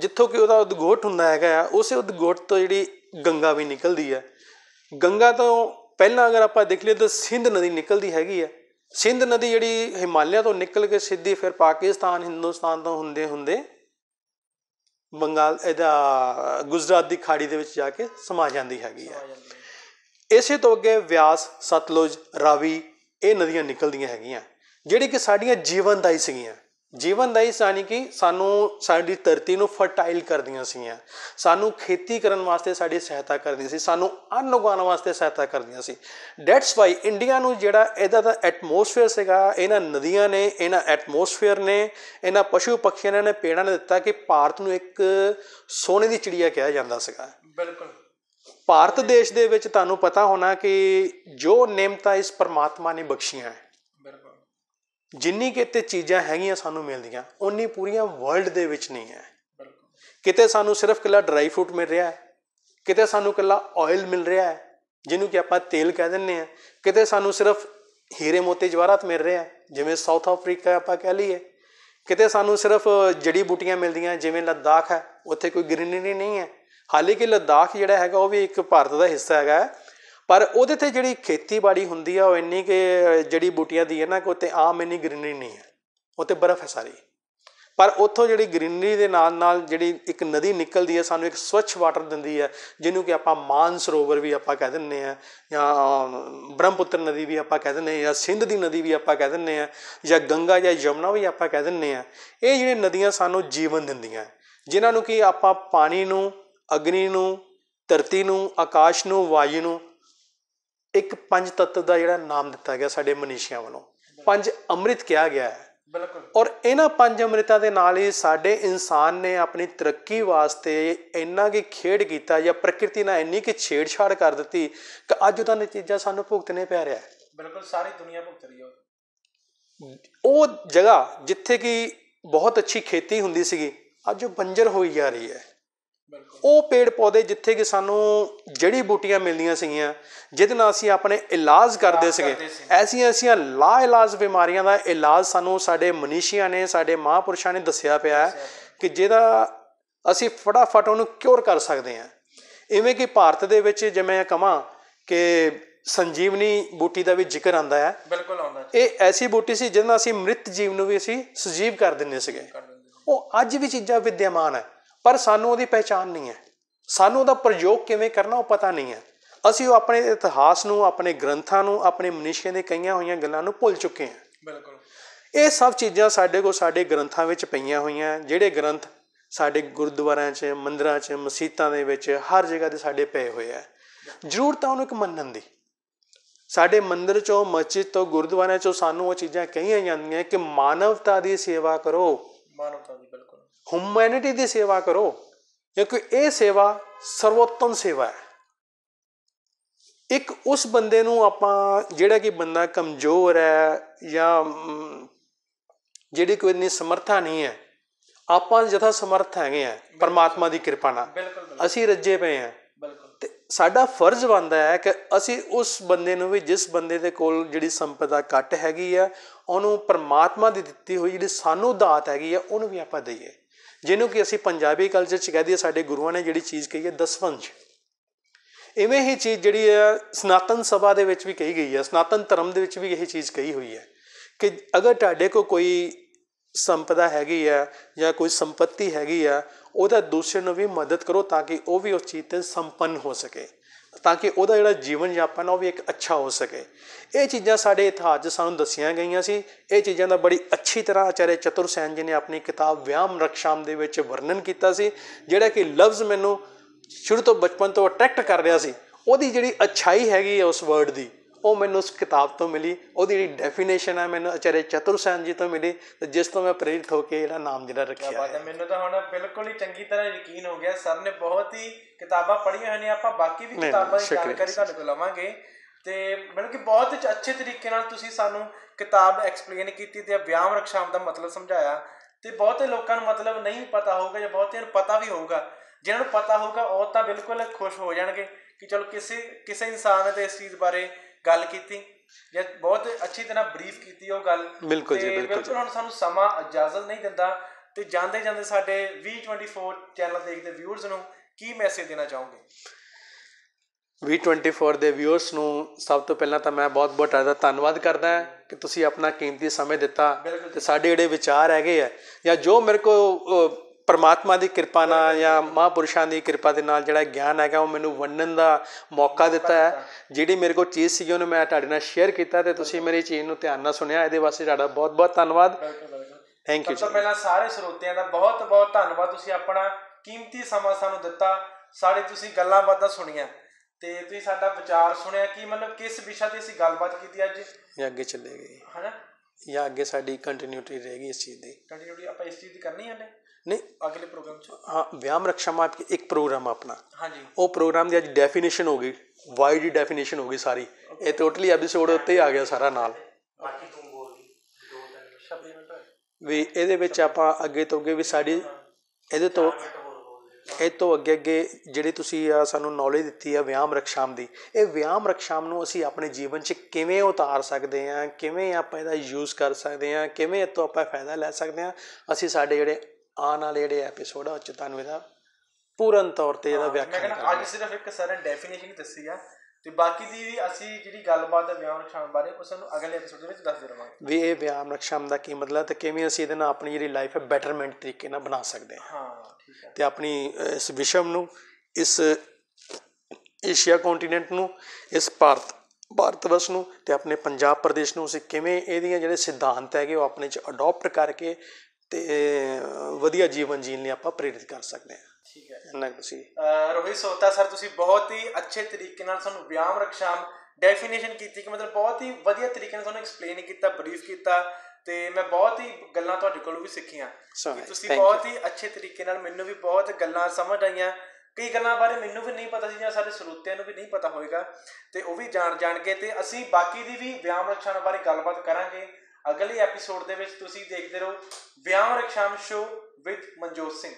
ਜਿੱਥੋਂ ਕਿ ਉਹਦਾ ਉਦਗੋਟ ਹੁੰਦਾ ਹੈਗਾ ਉਸੇ ਉਦਗੋਟ ਤੋਂ ਜਿਹੜੀ ਗੰਗਾ ਵੀ ਨਿਕਲਦੀ ਹੈ ਗੰਗਾ ਤੋਂ ਪਹਿਲਾਂ ਅਗਰ ਆਪਾਂ ਦੇਖ ਲਈਏ ਤਾਂ ਸਿੰਧ ਨਦੀ ਨਿਕਲਦੀ ਹੈਗੀ ਆ ਸਿੰਧ ਨਦੀ ਜਿਹੜੀ ਹਿਮਾਲਿਆ ਤੋਂ ਨਿਕਲ ਕੇ ਸਿੱਧੀ ਫਿਰ ਪਾਕਿਸਤਾਨ ਹਿੰਦੁਸਤਾਨ ਤੋਂ ਹੁੰਦੇ ਹੁੰਦੇ ਬੰਗਾਲ ਇਹਦਾ ਗੁਜਰਾਤ ਦੀ ਖਾੜੀ ਦੇ ਵਿੱਚ ਜਾ ਕੇ ਸਮਾ ਜਾਂਦੀ ਹੈਗੀ ਆ ਇਸੇ ਤੋਂ ਅੱਗੇ ਵਿਆਸ ਸਤਲੁਜ ਰਾਵੀ ਇਹ ਨਦੀਆਂ ਨਿਕਲਦੀਆਂ ਹੈਗੀਆਂ ਜਿਹੜੀ ਕਿ ਸਾਡੀਆਂ ਜੀਵਨਦਾਈ ਸੀਗੀਆਂ ਜੀਵਨ ਦਾ ਇਸ ਯਾਨੀ ਕਿ ਸਾਨੂੰ ਸਾਡੀ ਧਰਤੀ ਨੂੰ ਫਰਟਾਈਲ ਕਰਦੀਆਂ ਸੀਆਂ ਸਾਨੂੰ ਖੇਤੀ ਕਰਨ ਵਾਸਤੇ ਸਾਡੀ ਸਹਾਇਤਾ ਕਰਦੀ ਸੀ ਸਾਨੂੰ ਅੰਨ ਉਗਾਉਣ ਵਾਸਤੇ ਸਹਾਇਤਾ ਕਰਦੀਆਂ ਸੀ ਦੈਟਸ ਵਾਈ ਇੰਡੀਆ ਨੂੰ ਜਿਹੜਾ ਇਹਦਾ ਦਾ ਐਟਮੋਸਫੇਅਰ ਸੀਗਾ ਇਹਨਾਂ ਨਦੀਆਂ ਨੇ ਇਹਨਾਂ ਐਟਮੋਸਫੇਅਰ ਨੇ ਇਹਨਾਂ ਪਸ਼ੂ ਪੱਖੀਆਂ ਨੇ ਪੇੜਾਂ ਨੇ ਦਿੱਤਾ ਕਿ ਭਾਰਤ ਨੂੰ ਇੱਕ ਸੋਨੇ ਦੀ ਚਿੜੀਆ ਕਿਹਾ ਜਾਂਦਾ ਸੀਗਾ ਬਿਲਕੁਲ ਭਾਰਤ ਦੇਸ਼ ਦੇ ਵਿੱਚ ਤੁਹਾਨੂੰ ਪਤਾ ਹੋਣਾ ਕਿ ਜੋ ਨਿਮਤਾ ਇਸ ਪਰਮਾਤਮਾ ਨੇ ਬਖਸ਼ੀਆਂ ਹੈ ਜਿੰਨੀ ਕਿਤੇ ਚੀਜ਼ਾਂ ਹੈਗੀਆਂ ਸਾਨੂੰ ਮਿਲਦੀਆਂ ਉਨੀ ਪੂਰੀਆਂ ਵਰਲਡ ਦੇ ਵਿੱਚ ਨਹੀਂ ਹੈ ਕਿਤੇ ਸਾਨੂੰ ਸਿਰਫ ਕਿਲਾ ਡਰਾਈ ਫਰੂਟ ਮਿਲ ਰਿਹਾ ਹੈ ਕਿਤੇ ਸਾਨੂੰ ਕਿਲਾ ਆਇਲ ਮਿਲ ਰਿਹਾ ਹੈ ਜਿਹਨੂੰ ਕਿ ਆਪਾਂ ਤੇਲ ਕਹਿ ਦਿੰਨੇ ਆ ਕਿਤੇ ਸਾਨੂੰ ਸਿਰਫ ਹੀਰੇ ਮੋਤੀ ਜਵਾਹਰਾਤ ਮਿਲ ਰਿਹਾ ਜਿਵੇਂ ਸਾਊਥ ਅਫਰੀਕਾ ਆਪਾਂ ਕਹਿ ਲਈਏ ਕਿਤੇ ਸਾਨੂੰ ਸਿਰਫ ਜੜੀ ਬੂਟੀਆਂ ਮਿਲਦੀਆਂ ਜਿਵੇਂ ਲੱਦਾਖ ਹੈ ਉੱਥੇ ਕੋਈ ਗ੍ਰੀਨਰੀ ਨਹੀਂ ਹੈ ਹਾਲੇ ਕਿ ਲੱਦਾਖ ਜਿਹੜਾ ਹੈਗਾ ਉਹ ਵੀ ਇੱਕ ਭਾਰਤ ਦਾ ਹਿੱਸਾ ਹੈਗਾ ਪਰ ਉਹਦੇ 'ਤੇ ਜਿਹੜੀ ਖੇਤੀਬਾੜੀ ਹੁੰਦੀ ਆ ਉਹ ਇੰਨੀ ਕਿ ਜਿਹੜੀ ਬੂਟੀਆਂ ਦੀ ਹੈ ਨਾ ਕਿ ਉੱਥੇ ਆਮ ਇੰਨੀ ਗ੍ਰੀਨਰੀ ਨਹੀਂ ਹੈ ਤੇ ਬਰਫ਼ ਹੈ ਸਾਰੀ ਪਰ ਉੱਥੋਂ ਜਿਹੜੀ ਗ੍ਰੀਨਰੀ ਦੇ ਨਾਲ ਨਾਲ ਜਿਹੜੀ ਇੱਕ ਨਦੀ ਨਿਕਲਦੀ ਹੈ ਸਾਨੂੰ ਇੱਕ ਸਵੱਛ ਵਾਟਰ ਦਿੰਦੀ ਹੈ ਜਿਹਨੂੰ ਕਿ ਆਪਾਂ ਮਾਨ ਸਰੋਵਰ ਵੀ ਆਪਾਂ ਕਹਿ ਦਿੰਨੇ ਆ ਜਾਂ ਬ੍ਰਹਮਪੁੱਤਰ ਨਦੀ ਵੀ ਆਪਾਂ ਕਹਿ ਦਿੰਨੇ ਆ ਜਾਂ ਸਿੰਧ ਦੀ ਨਦੀ ਵੀ ਆਪਾਂ ਕਹਿ ਦਿੰਨੇ ਆ ਜਾਂ ਗੰਗਾ ਜਾਂ ਯਮਨਾ ਵੀ ਆਪਾਂ ਕਹਿ ਦਿੰਨੇ ਆ ਇਹ ਜਿਹੜੇ ਨਦੀਆਂ ਸਾਨੂੰ ਜੀਵਨ ਦਿੰਦੀਆਂ ਜਿਨ੍ਹਾਂ ਨੂੰ ਕਿ ਆਪਾਂ ਪਾਣੀ ਨੂੰ ਅਗਨੀ ਨੂੰ ਧਰਤੀ ਨੂੰ ਆਕਾਸ਼ ਨੂੰ ਵਾਯੂ ਨੂੰ ਇੱਕ ਪੰਜ ਤੱਤ ਦਾ ਜਿਹੜਾ ਨਾਮ ਦਿੱਤਾ ਗਿਆ ਸਾਡੇ ਮਨੀਸ਼ੀਆਂ ਵੱਲੋਂ ਪੰਜ ਅੰਮ੍ਰਿਤ ਕਿਹਾ ਗਿਆ ਹੈ ਬਿਲਕੁਲ ਔਰ ਇਹਨਾਂ ਪੰਜ ਅੰਮ੍ਰਿਤਾਂ ਦੇ ਨਾਲ ਹੀ ਸਾਡੇ ਇਨਸਾਨ ਨੇ ਆਪਣੀ ਤਰੱਕੀ ਵਾਸਤੇ ਇੰਨਾ ਕਿ ਖੇਡ ਕੀਤਾ ਜਾਂ ਪ੍ਰਕਿਰਤੀ ਨਾਲ ਇੰਨੀ ਕਿ ਛੇੜਛਾੜ ਕਰ ਦਿੱਤੀ ਕਿ ਅੱਜ ਉਹਦਾ ਨਤੀਜਾ ਸਾਨੂੰ ਭੁਗਤਨੇ ਪੈ ਰਿਹਾ ਹੈ ਬਿਲਕੁਲ ਸਾਰੀ ਦੁਨੀਆ ਭੁਗਤ ਰਹੀ ਹੈ ਉਹ ਜਗ੍ਹਾ ਜਿੱਥੇ ਕਿ ਬਹੁਤ ਅੱਛੀ ਖੇਤੀ ਹੁੰਦੀ ਸੀਗੀ ਅੱਜ ਉਹ ਬੰਜਰ ਹੋਈ ਜਾ ਰਹੀ ਹੈ ਉਹ ਪੇੜ ਪੌਦੇ ਜਿੱਥੇ ਕਿ ਸਾਨੂੰ ਜੜੀ ਬੂਟੀਆਂ ਮਿਲਦੀਆਂ ਸੀਗੀਆਂ ਜਿਹਦੇ ਨਾਲ ਅਸੀਂ ਆਪਣੇ ਇਲਾਜ ਕਰਦੇ ਸੀਗੇ ਐਸੀਆਂ ਐਸੀਆਂ ਲਾ ਇਲਾਜ ਬਿਮਾਰੀਆਂ ਦਾ ਇਲਾਜ ਸਾਨੂੰ ਸਾਡੇ ਮਨੀਸ਼ੀਆਂ ਨੇ ਸਾਡੇ ਮਹਾਪੁਰਸ਼ਾਂ ਨੇ ਦੱਸਿਆ ਪਿਆ ਹੈ ਕਿ ਜਿਹਦਾ ਅਸੀਂ ਫਟਾਫਟ ਉਹਨੂੰ ਕਿਉਰ ਕਰ ਸਕਦੇ ਹਾਂ ਇਵੇਂ ਕਿ ਭਾਰਤ ਦੇ ਵਿੱਚ ਜਿਵੇਂ ਕਹਾਂ ਕਿ ਸੰਜੀਵਨੀ ਬੂਟੀ ਦਾ ਵੀ ਜ਼ਿਕਰ ਆਂਦਾ ਹੈ ਬਿਲਕੁਲ ਆਉਂਦਾ ਇਹ ਐਸੀ ਬੂਟੀ ਸੀ ਜਿਹਦੇ ਨਾਲ ਅਸੀਂ ਮ੍ਰਿਤ ਜੀਵ ਨੂੰ ਵੀ ਅਸੀਂ ਸੁਜੀਵ ਕਰ ਦਿੰਦੇ ਸੀਗੇ ਉਹ ਅੱਜ ਵੀ ਚੀਜ਼ਾਂ ਵਿਦਿਆਮਾਨ ਹੈ ਪਰ ਸਾਨੂੰ ਉਹਦੀ ਪਹਿਚਾਨ ਨਹੀਂ ਹੈ ਸਾਨੂੰ ਉਹਦਾ ਪ੍ਰਯੋਗ ਕਿਵੇਂ ਕਰਨਾ ਉਹ ਪਤਾ ਨਹੀਂ ਹੈ ਅਸੀਂ ਉਹ ਆਪਣੇ ਇਤਿਹਾਸ ਨੂੰ ਆਪਣੇ ਗ੍ਰੰਥਾਂ ਨੂੰ ਆਪਣੇ ਮਨੀਸ਼ੇ ਦੇ ਕਈਆਂ ਹੋਈਆਂ ਗੱਲਾਂ ਨੂੰ ਭੁੱਲ ਚੁੱਕੇ ਹਾਂ ਬਿਲਕੁਲ ਇਹ ਸਭ ਚੀਜ਼ਾਂ ਸਾਡੇ ਕੋਲ ਸਾਡੇ ਗ੍ਰੰਥਾਂ ਵਿੱਚ ਪਈਆਂ ਹੋਈਆਂ ਜਿਹੜੇ ਗ੍ਰੰਥ ਸਾਡੇ ਗੁਰਦੁਆਰਿਆਂ 'ਚ ਮੰਦਰਾਂ 'ਚ ਮਸੀਤਾਂ ਦੇ ਵਿੱਚ ਹਰ ਜਗ੍ਹਾ ਤੇ ਸਾਡੇ ਪਏ ਹੋਏ ਆ ਜ਼ਰੂਰਤ ਆ ਉਹਨੂੰ ਇੱਕ ਮੰਨਣ ਦੀ ਸਾਡੇ ਮੰਦਰ 'ਚੋਂ ਮਸਜਿਦ ਤੋਂ ਗੁਰਦੁਆਰਿਆਂ 'ਚੋਂ ਸਾਨੂੰ ਉਹ ਚੀਜ਼ਾਂ ਕਹੀਆਂ ਜਾਂਦੀਆਂ ਕਿ ਮਾਨਵਤਾ ਦੀ ਸੇਵਾ ਕਰੋ ਮਾਨਵਤਾ ਹਿਊਮੈਨਿਟੀ ਦੀ ਸੇਵਾ ਕਰੋ ਕਿਉਂਕਿ ਇਹ ਸੇਵਾ ਸਰਵੋਤਮ ਸੇਵਾ ਹੈ ਇੱਕ ਉਸ ਬੰਦੇ ਨੂੰ ਆਪਾਂ ਜਿਹੜਾ ਕਿ ਬੰਦਾ ਕਮਜ਼ੋਰ ਹੈ ਜਾਂ ਜਿਹੜੀ ਕੋਈ ਨਹੀਂ ਸਮਰੱਥਾ ਨਹੀਂ ਹੈ ਆਪਾਂ ਜਿਥਾ ਸਮਰੱਥ ਹੈਗੇ ਆ ਪਰਮਾਤਮਾ ਦੀ ਕਿਰਪਾ ਨਾਲ ਅਸੀਂ ਰੱਜੇ ਪਏ ਆ ਤੇ ਸਾਡਾ ਫਰਜ਼ ਬੰਦਾ ਹੈ ਕਿ ਅਸੀਂ ਉਸ ਬੰਦੇ ਨੂੰ ਵੀ ਜਿਸ ਬੰਦੇ ਦੇ ਕੋਲ ਜਿਹੜੀ ਸੰਪਦਾ ਘੱਟ ਹੈਗੀ ਆ ਉਹਨੂੰ ਪਰਮਾਤਮਾ ਦੀ ਦਿੱਤੀ ਹੋਈ ਜਿਹੜੀ ਸਾਨੂੰ ਦਾਤ ਹੈਗੀ ਆ ਉਹਨੂੰ ਵੀ ਆਪਾਂ ਦਈਏ ਜਿਹਨੂੰ ਕਿ ਅਸੀਂ ਪੰਜਾਬੀ ਕਲਚਰ 'ਚ ਕਹਦੇ ਆ ਸਾਡੇ ਗੁਰੂਆਂ ਨੇ ਜਿਹੜੀ ਚੀਜ਼ ਕਹੀ ਹੈ ਦਸਵੰਜ ਇਵੇਂ ਹੀ ਚੀਜ਼ ਜਿਹੜੀ ਹੈ ਸਨਾਤਨ ਸਭਾ ਦੇ ਵਿੱਚ ਵੀ ਕਹੀ ਗਈ ਹੈ ਸਨਾਤਨ ਧਰਮ ਦੇ ਵਿੱਚ ਵੀ ਇਹ ਚੀਜ਼ ਕਹੀ ਹੋਈ ਹੈ ਕਿ ਅਗਰ ਤੁਹਾਡੇ ਕੋ ਕੋਈ ਸੰਪਦਾ ਹੈਗੀ ਆ ਜਾਂ ਕੋਈ ਸੰਪਤੀ ਹੈਗੀ ਆ ਉਹਦਾ ਦੂਸਰੇ ਨੂੰ ਵੀ ਮਦਦ ਕਰੋ ਤਾਂ ਕਿ ਉਹ ਵੀ ਉਸ ਚੀਜ਼ ਤੇ ਸੰਪੰਨ ਹੋ ਸਕੇ ਤਾਂ ਕਿ ਉਹਦਾ ਜਿਹੜਾ ਜੀਵਨ ਯਾਪਨ ਉਹ ਵੀ ਇੱਕ ਅੱਛਾ ਹੋ ਸਕੇ ਇਹ ਚੀਜ਼ਾਂ ਸਾਡੇ ਇਤਿਹਾਸ 'ਚ ਸਾਨੂੰ ਦੱਸੀਆਂ ਗਈਆਂ ਸੀ ਇਹ ਚੀਜ਼ਾਂ ਦਾ ਬੜੀ ਅੱਛੀ ਤਰ੍ਹਾਂ ਆਚਾਰੇ ਚਤੁਰ ਸੈਨ ਜੀ ਨੇ ਆਪਣੀ ਕਿਤਾਬ ਵਿਆਮ ਰਕਸ਼ਾਮ ਦੇ ਵਿੱਚ ਵਰਣਨ ਕੀਤਾ ਸੀ ਜਿਹੜਾ ਕਿ ਲਫ਼ਜ਼ ਮੈਨੂੰ ਸ਼ੁਰੂ ਤੋਂ ਬਚਪਨ ਤੋਂ ਅਟਰੈਕਟ ਕਰ ਰਿਹਾ ਸੀ ਉਹਦੀ ਜਿਹੜੀ ਅਛਾਈ ਹੈਗੀ ਉਸ ਵਰਡ ਦੀ ਉਹ ਮੈਨੂੰ ਉਸ ਕਿਤਾਬ ਤੋਂ ਮਿਲੀ ਉਹਦੀ ਜਿਹੜੀ ਡੈਫੀਨੇਸ਼ਨ ਹੈ ਮੈਨੂੰ ਚਤੁਰ ਸੈਨ ਜੀ ਤੋਂ ਮਿਲੀ ਤੇ ਜਿਸ ਤੋਂ ਮੈਂ ਪ੍ਰੇਰਿਤ ਹੋ ਕੇ ਇਹਦਾ ਨਾਮ ਜਿਹੜਾ ਰੱਖਿਆ ਹੈ ਮੈਨੂੰ ਤਾਂ ਹੁਣ ਬਿਲਕੁਲ ਹੀ ਚੰਗੀ ਤਰ੍ਹਾਂ ਯਕੀਨ ਹੋ ਗਿਆ ਸਰ ਨੇ ਬਹੁਤ ਹੀ ਕਿਤਾਬਾਂ ਪੜ੍ਹੀਆਂ ਹਨ ਆਪਾਂ ਬਾਕੀ ਵੀ ਕਿਤਾਬਾਂ ਦੀ ਜਾਣਕਾਰੀ ਤੁਹਾਡੇ ਕੋਲ ਲਵਾਂਗੇ ਤੇ ਮਤਲਬ ਕਿ ਬਹੁਤ ਅੱਛੇ ਤਰੀਕੇ ਨਾਲ ਤੁਸੀਂ ਸਾਨੂੰ ਕਿਤਾਬ ਐਕਸਪਲੇਨ ਕੀਤੀ ਤੇ ਵਿਆਮ ਰਖਸ਼ਾਮ ਦਾ ਮਤਲਬ ਸਮਝਾਇਆ ਤੇ ਬਹੁਤੇ ਲੋਕਾਂ ਨੂੰ ਮਤਲਬ ਨਹੀਂ ਪਤਾ ਹੋਊਗਾ ਜਾਂ ਬਹੁਤਿਆਂ ਨੂੰ ਪਤਾ ਵੀ ਹੋਊਗਾ ਜਿਹਨਾਂ ਨੂੰ ਪਤਾ ਹੋਊਗਾ ਉਹ ਤਾਂ ਬਿਲਕੁਲ ਖੁਸ਼ ਹੋ ਜਾਣਗੇ ਕਿ ਚਲੋ ਕਿਸੇ ਕਿਸੇ ਇਨਸਾਨ ਨੇ ਤੇ ਇਸ ਚੀਜ਼ ਬਾਰੇ ਗੱਲ ਕੀਤੀ ਜੇ ਬਹੁਤ ਅੱਛੀ ਤਰ੍ਹਾਂ ਬਰੀਫ ਕੀਤੀ ਉਹ ਗੱਲ ਬਿਲਕੁਲ ਜੀ ਬਿਲਕੁਲ ਬਿਲਕੁਲ ਹੁਣ ਸਾਨੂੰ ਸਮਾਂ ਇਜਾਜ਼ਤ ਨਹੀਂ ਦਿੰਦਾ ਤੇ ਜਾਂਦੇ ਜਾਂਦੇ ਸਾਡੇ V24 ਚੈਨਲ ਦੇਖਦੇ ਵਿਊਅਰਸ ਨੂੰ ਕੀ ਮੈਸੇਜ ਦੇਣਾ ਚਾਹੋਗੇ V24 ਦੇ ਵਿਊਅਰਸ ਨੂੰ ਸਭ ਤੋਂ ਪਹਿਲਾਂ ਤਾਂ ਮੈਂ ਬਹੁਤ-ਬਹੁਤ ਤੁਹਾਡਾ ਧੰਨਵਾਦ ਕਰਦਾ ਹਾਂ ਕਿ ਤੁਸੀਂ ਆਪਣਾ ਕੀਮਤੀ ਸਮੇਂ ਦਿੱਤਾ ਤੇ ਸਾਡੇ ਜਿਹੜੇ ਵਿਚਾਰ ਹੈਗੇ ਆ ਜਾਂ ਜੋ ਮੇਰੇ ਕੋ ਪਰਮਾਤਮਾ ਦੀ ਕਿਰਪਾ ਨਾਲ ਜਾਂ ਮਹਾਂਪੁਰਸ਼ਾਂ ਦੀ ਕਿਰਪਾ ਦੇ ਨਾਲ ਜਿਹੜਾ ਗਿਆਨ ਹੈਗਾ ਉਹ ਮੈਨੂੰ ਵੰਡਣ ਦਾ ਮੌਕਾ ਦਿੱਤਾ ਹੈ ਜਿਹੜੀ ਮੇਰੇ ਕੋਲ ਚੀਜ਼ ਸੀ ਉਹਨੂੰ ਮੈਂ ਤੁਹਾਡੇ ਨਾਲ ਸ਼ੇਅਰ ਕੀਤਾ ਤੇ ਤੁਸੀਂ ਮੇਰੀ ਚੀਜ਼ ਨੂੰ ਧਿਆਨ ਨਾਲ ਸੁਣਿਆ ਇਹਦੇ ਵਾਸਤੇ ਤੁਹਾਡਾ ਬਹੁਤ-ਬਹੁਤ ਧੰਨਵਾਦ ਥੈਂਕ ਯੂ ਸਭ ਤੋਂ ਪਹਿਲਾਂ ਸਾਰੇ ਸਰੋਤਿਆਂ ਦਾ ਬਹੁਤ-ਬਹੁਤ ਧੰਨਵਾਦ ਤੁਸੀਂ ਆਪਣਾ ਕੀਮਤੀ ਸਮਾਂ ਸਾਨੂੰ ਦਿੱਤਾ ਸਾਰੇ ਤੁਸੀਂ ਗੱਲਾਂ ਬਾਤਾਂ ਸੁਣੀਆਂ ਤੇ ਤੁਸੀਂ ਸਾਡਾ ਵਿਚਾਰ ਸੁਣਿਆ ਕਿ ਮਤਲਬ ਕਿਸ ਵਿਸ਼ਾ ਤੇ ਅਸੀਂ ਗੱਲਬਾਤ ਕੀਤੀ ਅੱਜ ਜਾਂ ਅੱਗੇ ਚੱਲੇਗੇ ਹਨਾ ਜਾਂ ਅੱਗੇ ਸਾਡੀ ਕੰਟੀਨਿਊਟੀ ਰਹੇਗੀ ਇਸ ਚੀਜ਼ ਦੀ ਕੰਟੀਨਿਊਟੀ ਆਪਾਂ ਇਸ ਚੀਜ਼ ਦੀ ਕਰਨੀ ਹੈ ਨੇ ਨਹੀਂ ਅਗਲੇ ਪ੍ਰੋਗਰਾਮ ਚ ਹਾਂ ਵਿਆਮ ਰਕਸ਼ਾ ਮਾਪ ਇੱਕ ਪ੍ਰੋਗਰਾਮ ਆਪਣਾ ਹਾਂਜੀ ਉਹ ਪ੍ਰੋਗਰਾਮ ਦੀ ਅੱਜ ਡੈਫੀਨੇਸ਼ਨ ਹੋ ਗਈ ਵਾਈਡ ਡੈਫੀਨੇਸ਼ਨ ਹੋ ਗਈ ਸਾਰੀ ਇਹ ਟੋਟਲੀ ਐਪੀਸੋਡ ਉੱਤੇ ਆ ਗਿਆ ਸਾਰਾ ਨਾਲ ਬਾਕੀ ਤੂੰ ਬੋਲ ਦੋ ਤਿੰਨ ਸ਼ਬਦ ਵੀ ਇਹਦੇ ਵਿੱਚ ਆਪਾਂ ਅੱਗੇ ਤੋਂ ਅੱਗੇ ਵੀ ਸਾਡੀ ਇਹਦੇ ਤੋਂ ਇਹ ਤੋਂ ਅੱਗੇ ਅੱਗੇ ਜਿਹੜੀ ਤੁਸੀਂ ਆ ਸਾਨੂੰ ਨੌਲੇਜ ਦਿੱਤੀ ਆ ਵਿਆਮ ਰਕਸ਼ਾਮ ਦੀ ਇਹ ਵਿਆਮ ਰਕਸ਼ਾਮ ਨੂੰ ਅਸੀਂ ਆਪਣੇ ਜੀਵਨ 'ਚ ਕਿਵੇਂ ਉਤਾਰ ਸਕਦੇ ਆ ਕਿਵੇਂ ਆਪਾਂ ਇਹਦਾ ਯੂਜ਼ ਕਰ ਸਕਦੇ ਆ ਕਿਵੇਂ ਇਹ ਤੋਂ ਆਪਾਂ ਫਾਇਦਾ ਲੈ ਸਕਦੇ ਆ ਅਸੀਂ ਸਾਡੇ ਜਿਹੜੇ ਆਉਣ ਵਾਲੇ ਜਿਹੜੇ ਐਪੀਸੋਡ ਆ ਉਹ ਚ ਤੁਹਾਨੂੰ ਇਹਦਾ ਪੂਰਨ ਤੌਰ ਤੇ ਇਹਦਾ ਵਿਆਖਿਆ ਮੈਂ ਅੱਜ ਸਿਰਫ ਇੱਕ ਸਰਨ ਡੈਫੀਨੇਸ਼ਨ ਹੀ ਦੱਸੀ ਆ ਤੇ ਬਾਕੀ ਦੀ ਅਸੀਂ ਜਿਹੜੀ ਗੱਲਬਾਤ ਹੈ ਵਿਆਮ ਨਕਸ਼ਾਮ ਬਾਰੇ ਉਹ ਸਾਨੂੰ ਅਗਲੇ ਐਪੀਸੋਡ ਦੇ ਵਿੱਚ ਦੱਸਦੇ ਰਵਾਂਗੇ ਵੀ ਇਹ ਵਿਆਮ ਨਕਸ਼ਾਮ ਦਾ ਕੀ ਮਤਲਬ ਤੇ ਕਿਵੇਂ ਅਸੀਂ ਇਹਦੇ ਨਾਲ ਆਪਣੀ ਜਿਹੜੀ ਲਾਈਫ ਹੈ ਬੈਟਰਮੈਂਟ ਤਰੀਕੇ ਨਾਲ ਬਣਾ ਸਕਦੇ ਹਾਂ ਹਾਂ ਠੀਕ ਹੈ ਤੇ ਆਪਣੀ ਇਸ ਵਿਸ਼ਵ ਨੂੰ ਇਸ ਏਸ਼ੀਆ ਕੰਟੀਨੈਂਟ ਨੂੰ ਇਸ ਭਾਰਤ ਭਾਰਤ ਵਸ ਨੂੰ ਤੇ ਆਪਣੇ ਪੰਜਾਬ ਪ੍ਰਦੇਸ਼ ਨੂੰ ਅਸੀਂ ਕਿਵੇਂ ਇਹਦੀਆਂ ਜਿਹੜੇ ਸਿਧਾਂਤ ਹੈਗੇ ਉਹ ਆਪਣੇ ਚ ਅਡਾਪਟ ਕਰਕੇ ਤੇ ਵਧੀਆ ਜੀਵਨ ਜੀਣ ਲਈ ਆਪਾਂ ਪ੍ਰੇਰਿਤ ਕਰ ਸਕਦੇ ਹਾਂ ਠੀਕ ਹੈ ਇੰਨਾ ਤੁਸੀਂ ਰੋਹਿਤ ਸੋਤਾ ਸਰ ਤੁਸੀਂ ਬਹੁਤ ਹੀ ਅੱਛੇ ਤਰੀਕੇ ਨਾਲ ਸਾਨੂੰ ਵਿਆਮ ਰਕਸ਼ਾਮ ਡੈਫੀਨੇਸ਼ਨ ਕੀਤੀ ਕਿ ਮਤਲਬ ਬਹੁਤ ਹੀ ਵਧੀਆ ਤਰੀਕੇ ਨਾਲ ਤੁਹਾਨੂੰ ਐਕਸਪਲੇਨ ਕੀਤਾ ਬਰੀਫ ਕੀਤਾ ਤੇ ਮੈਂ ਬਹੁਤ ਹੀ ਗੱਲਾਂ ਤੁਹਾਡੇ ਕੋਲੋਂ ਵੀ ਸਿੱਖੀਆਂ ਕਿ ਤੁਸੀਂ ਬਹੁਤ ਹੀ ਅੱਛੇ ਤਰੀਕੇ ਨਾਲ ਮੈਨੂੰ ਵੀ ਬਹੁਤ ਗੱਲਾਂ ਸਮਝ ਆਈਆਂ ਕਈ ਗੱਲਾਂ ਬਾਰੇ ਮੈਨੂੰ ਵੀ ਨਹੀਂ ਪਤਾ ਸੀ ਜਾਂ ਸਾਡੇ ਸਰੋਤਿਆਂ ਨੂੰ ਵੀ ਨਹੀਂ ਪਤਾ ਹੋਵੇਗਾ ਤੇ ਉਹ ਵੀ ਜਾਣ ਜਾਣ ਕੇ ਤੇ ਅਸੀਂ ਬਾਕੀ ਦੀ ਵੀ ਵਿਆਮ ਰਕਸ਼ਾਮ ਬਾਰੇ ਗੱਲਬਾਤ ਕਰਾਂਗੇ ਅਗਲੇ ਐਪੀਸੋਡ ਦੇ ਵਿੱਚ ਤੁਸੀਂ ਦੇਖਦੇ ਰਹੋ ਵਿਆਹ ਰਖਸ਼ਾਮ show with Manjot Singh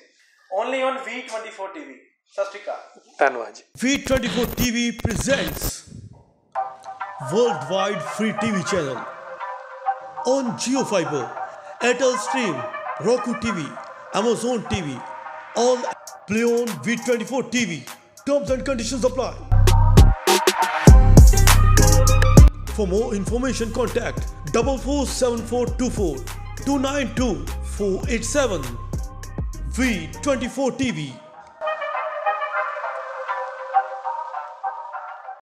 only on V24 TV ਸਤਿ ਸ਼੍ਰੀ ਅਕਾਲ ਧੰਨਵਾਦ ਜੀ V24 TV presents world wide free TV channel on JioFiber, Airtel Stream, Roku TV, Amazon TV, all play on V24 TV. Terms and conditions apply. For more information, contact double four seven four two four two nine two four eight seven V24 TV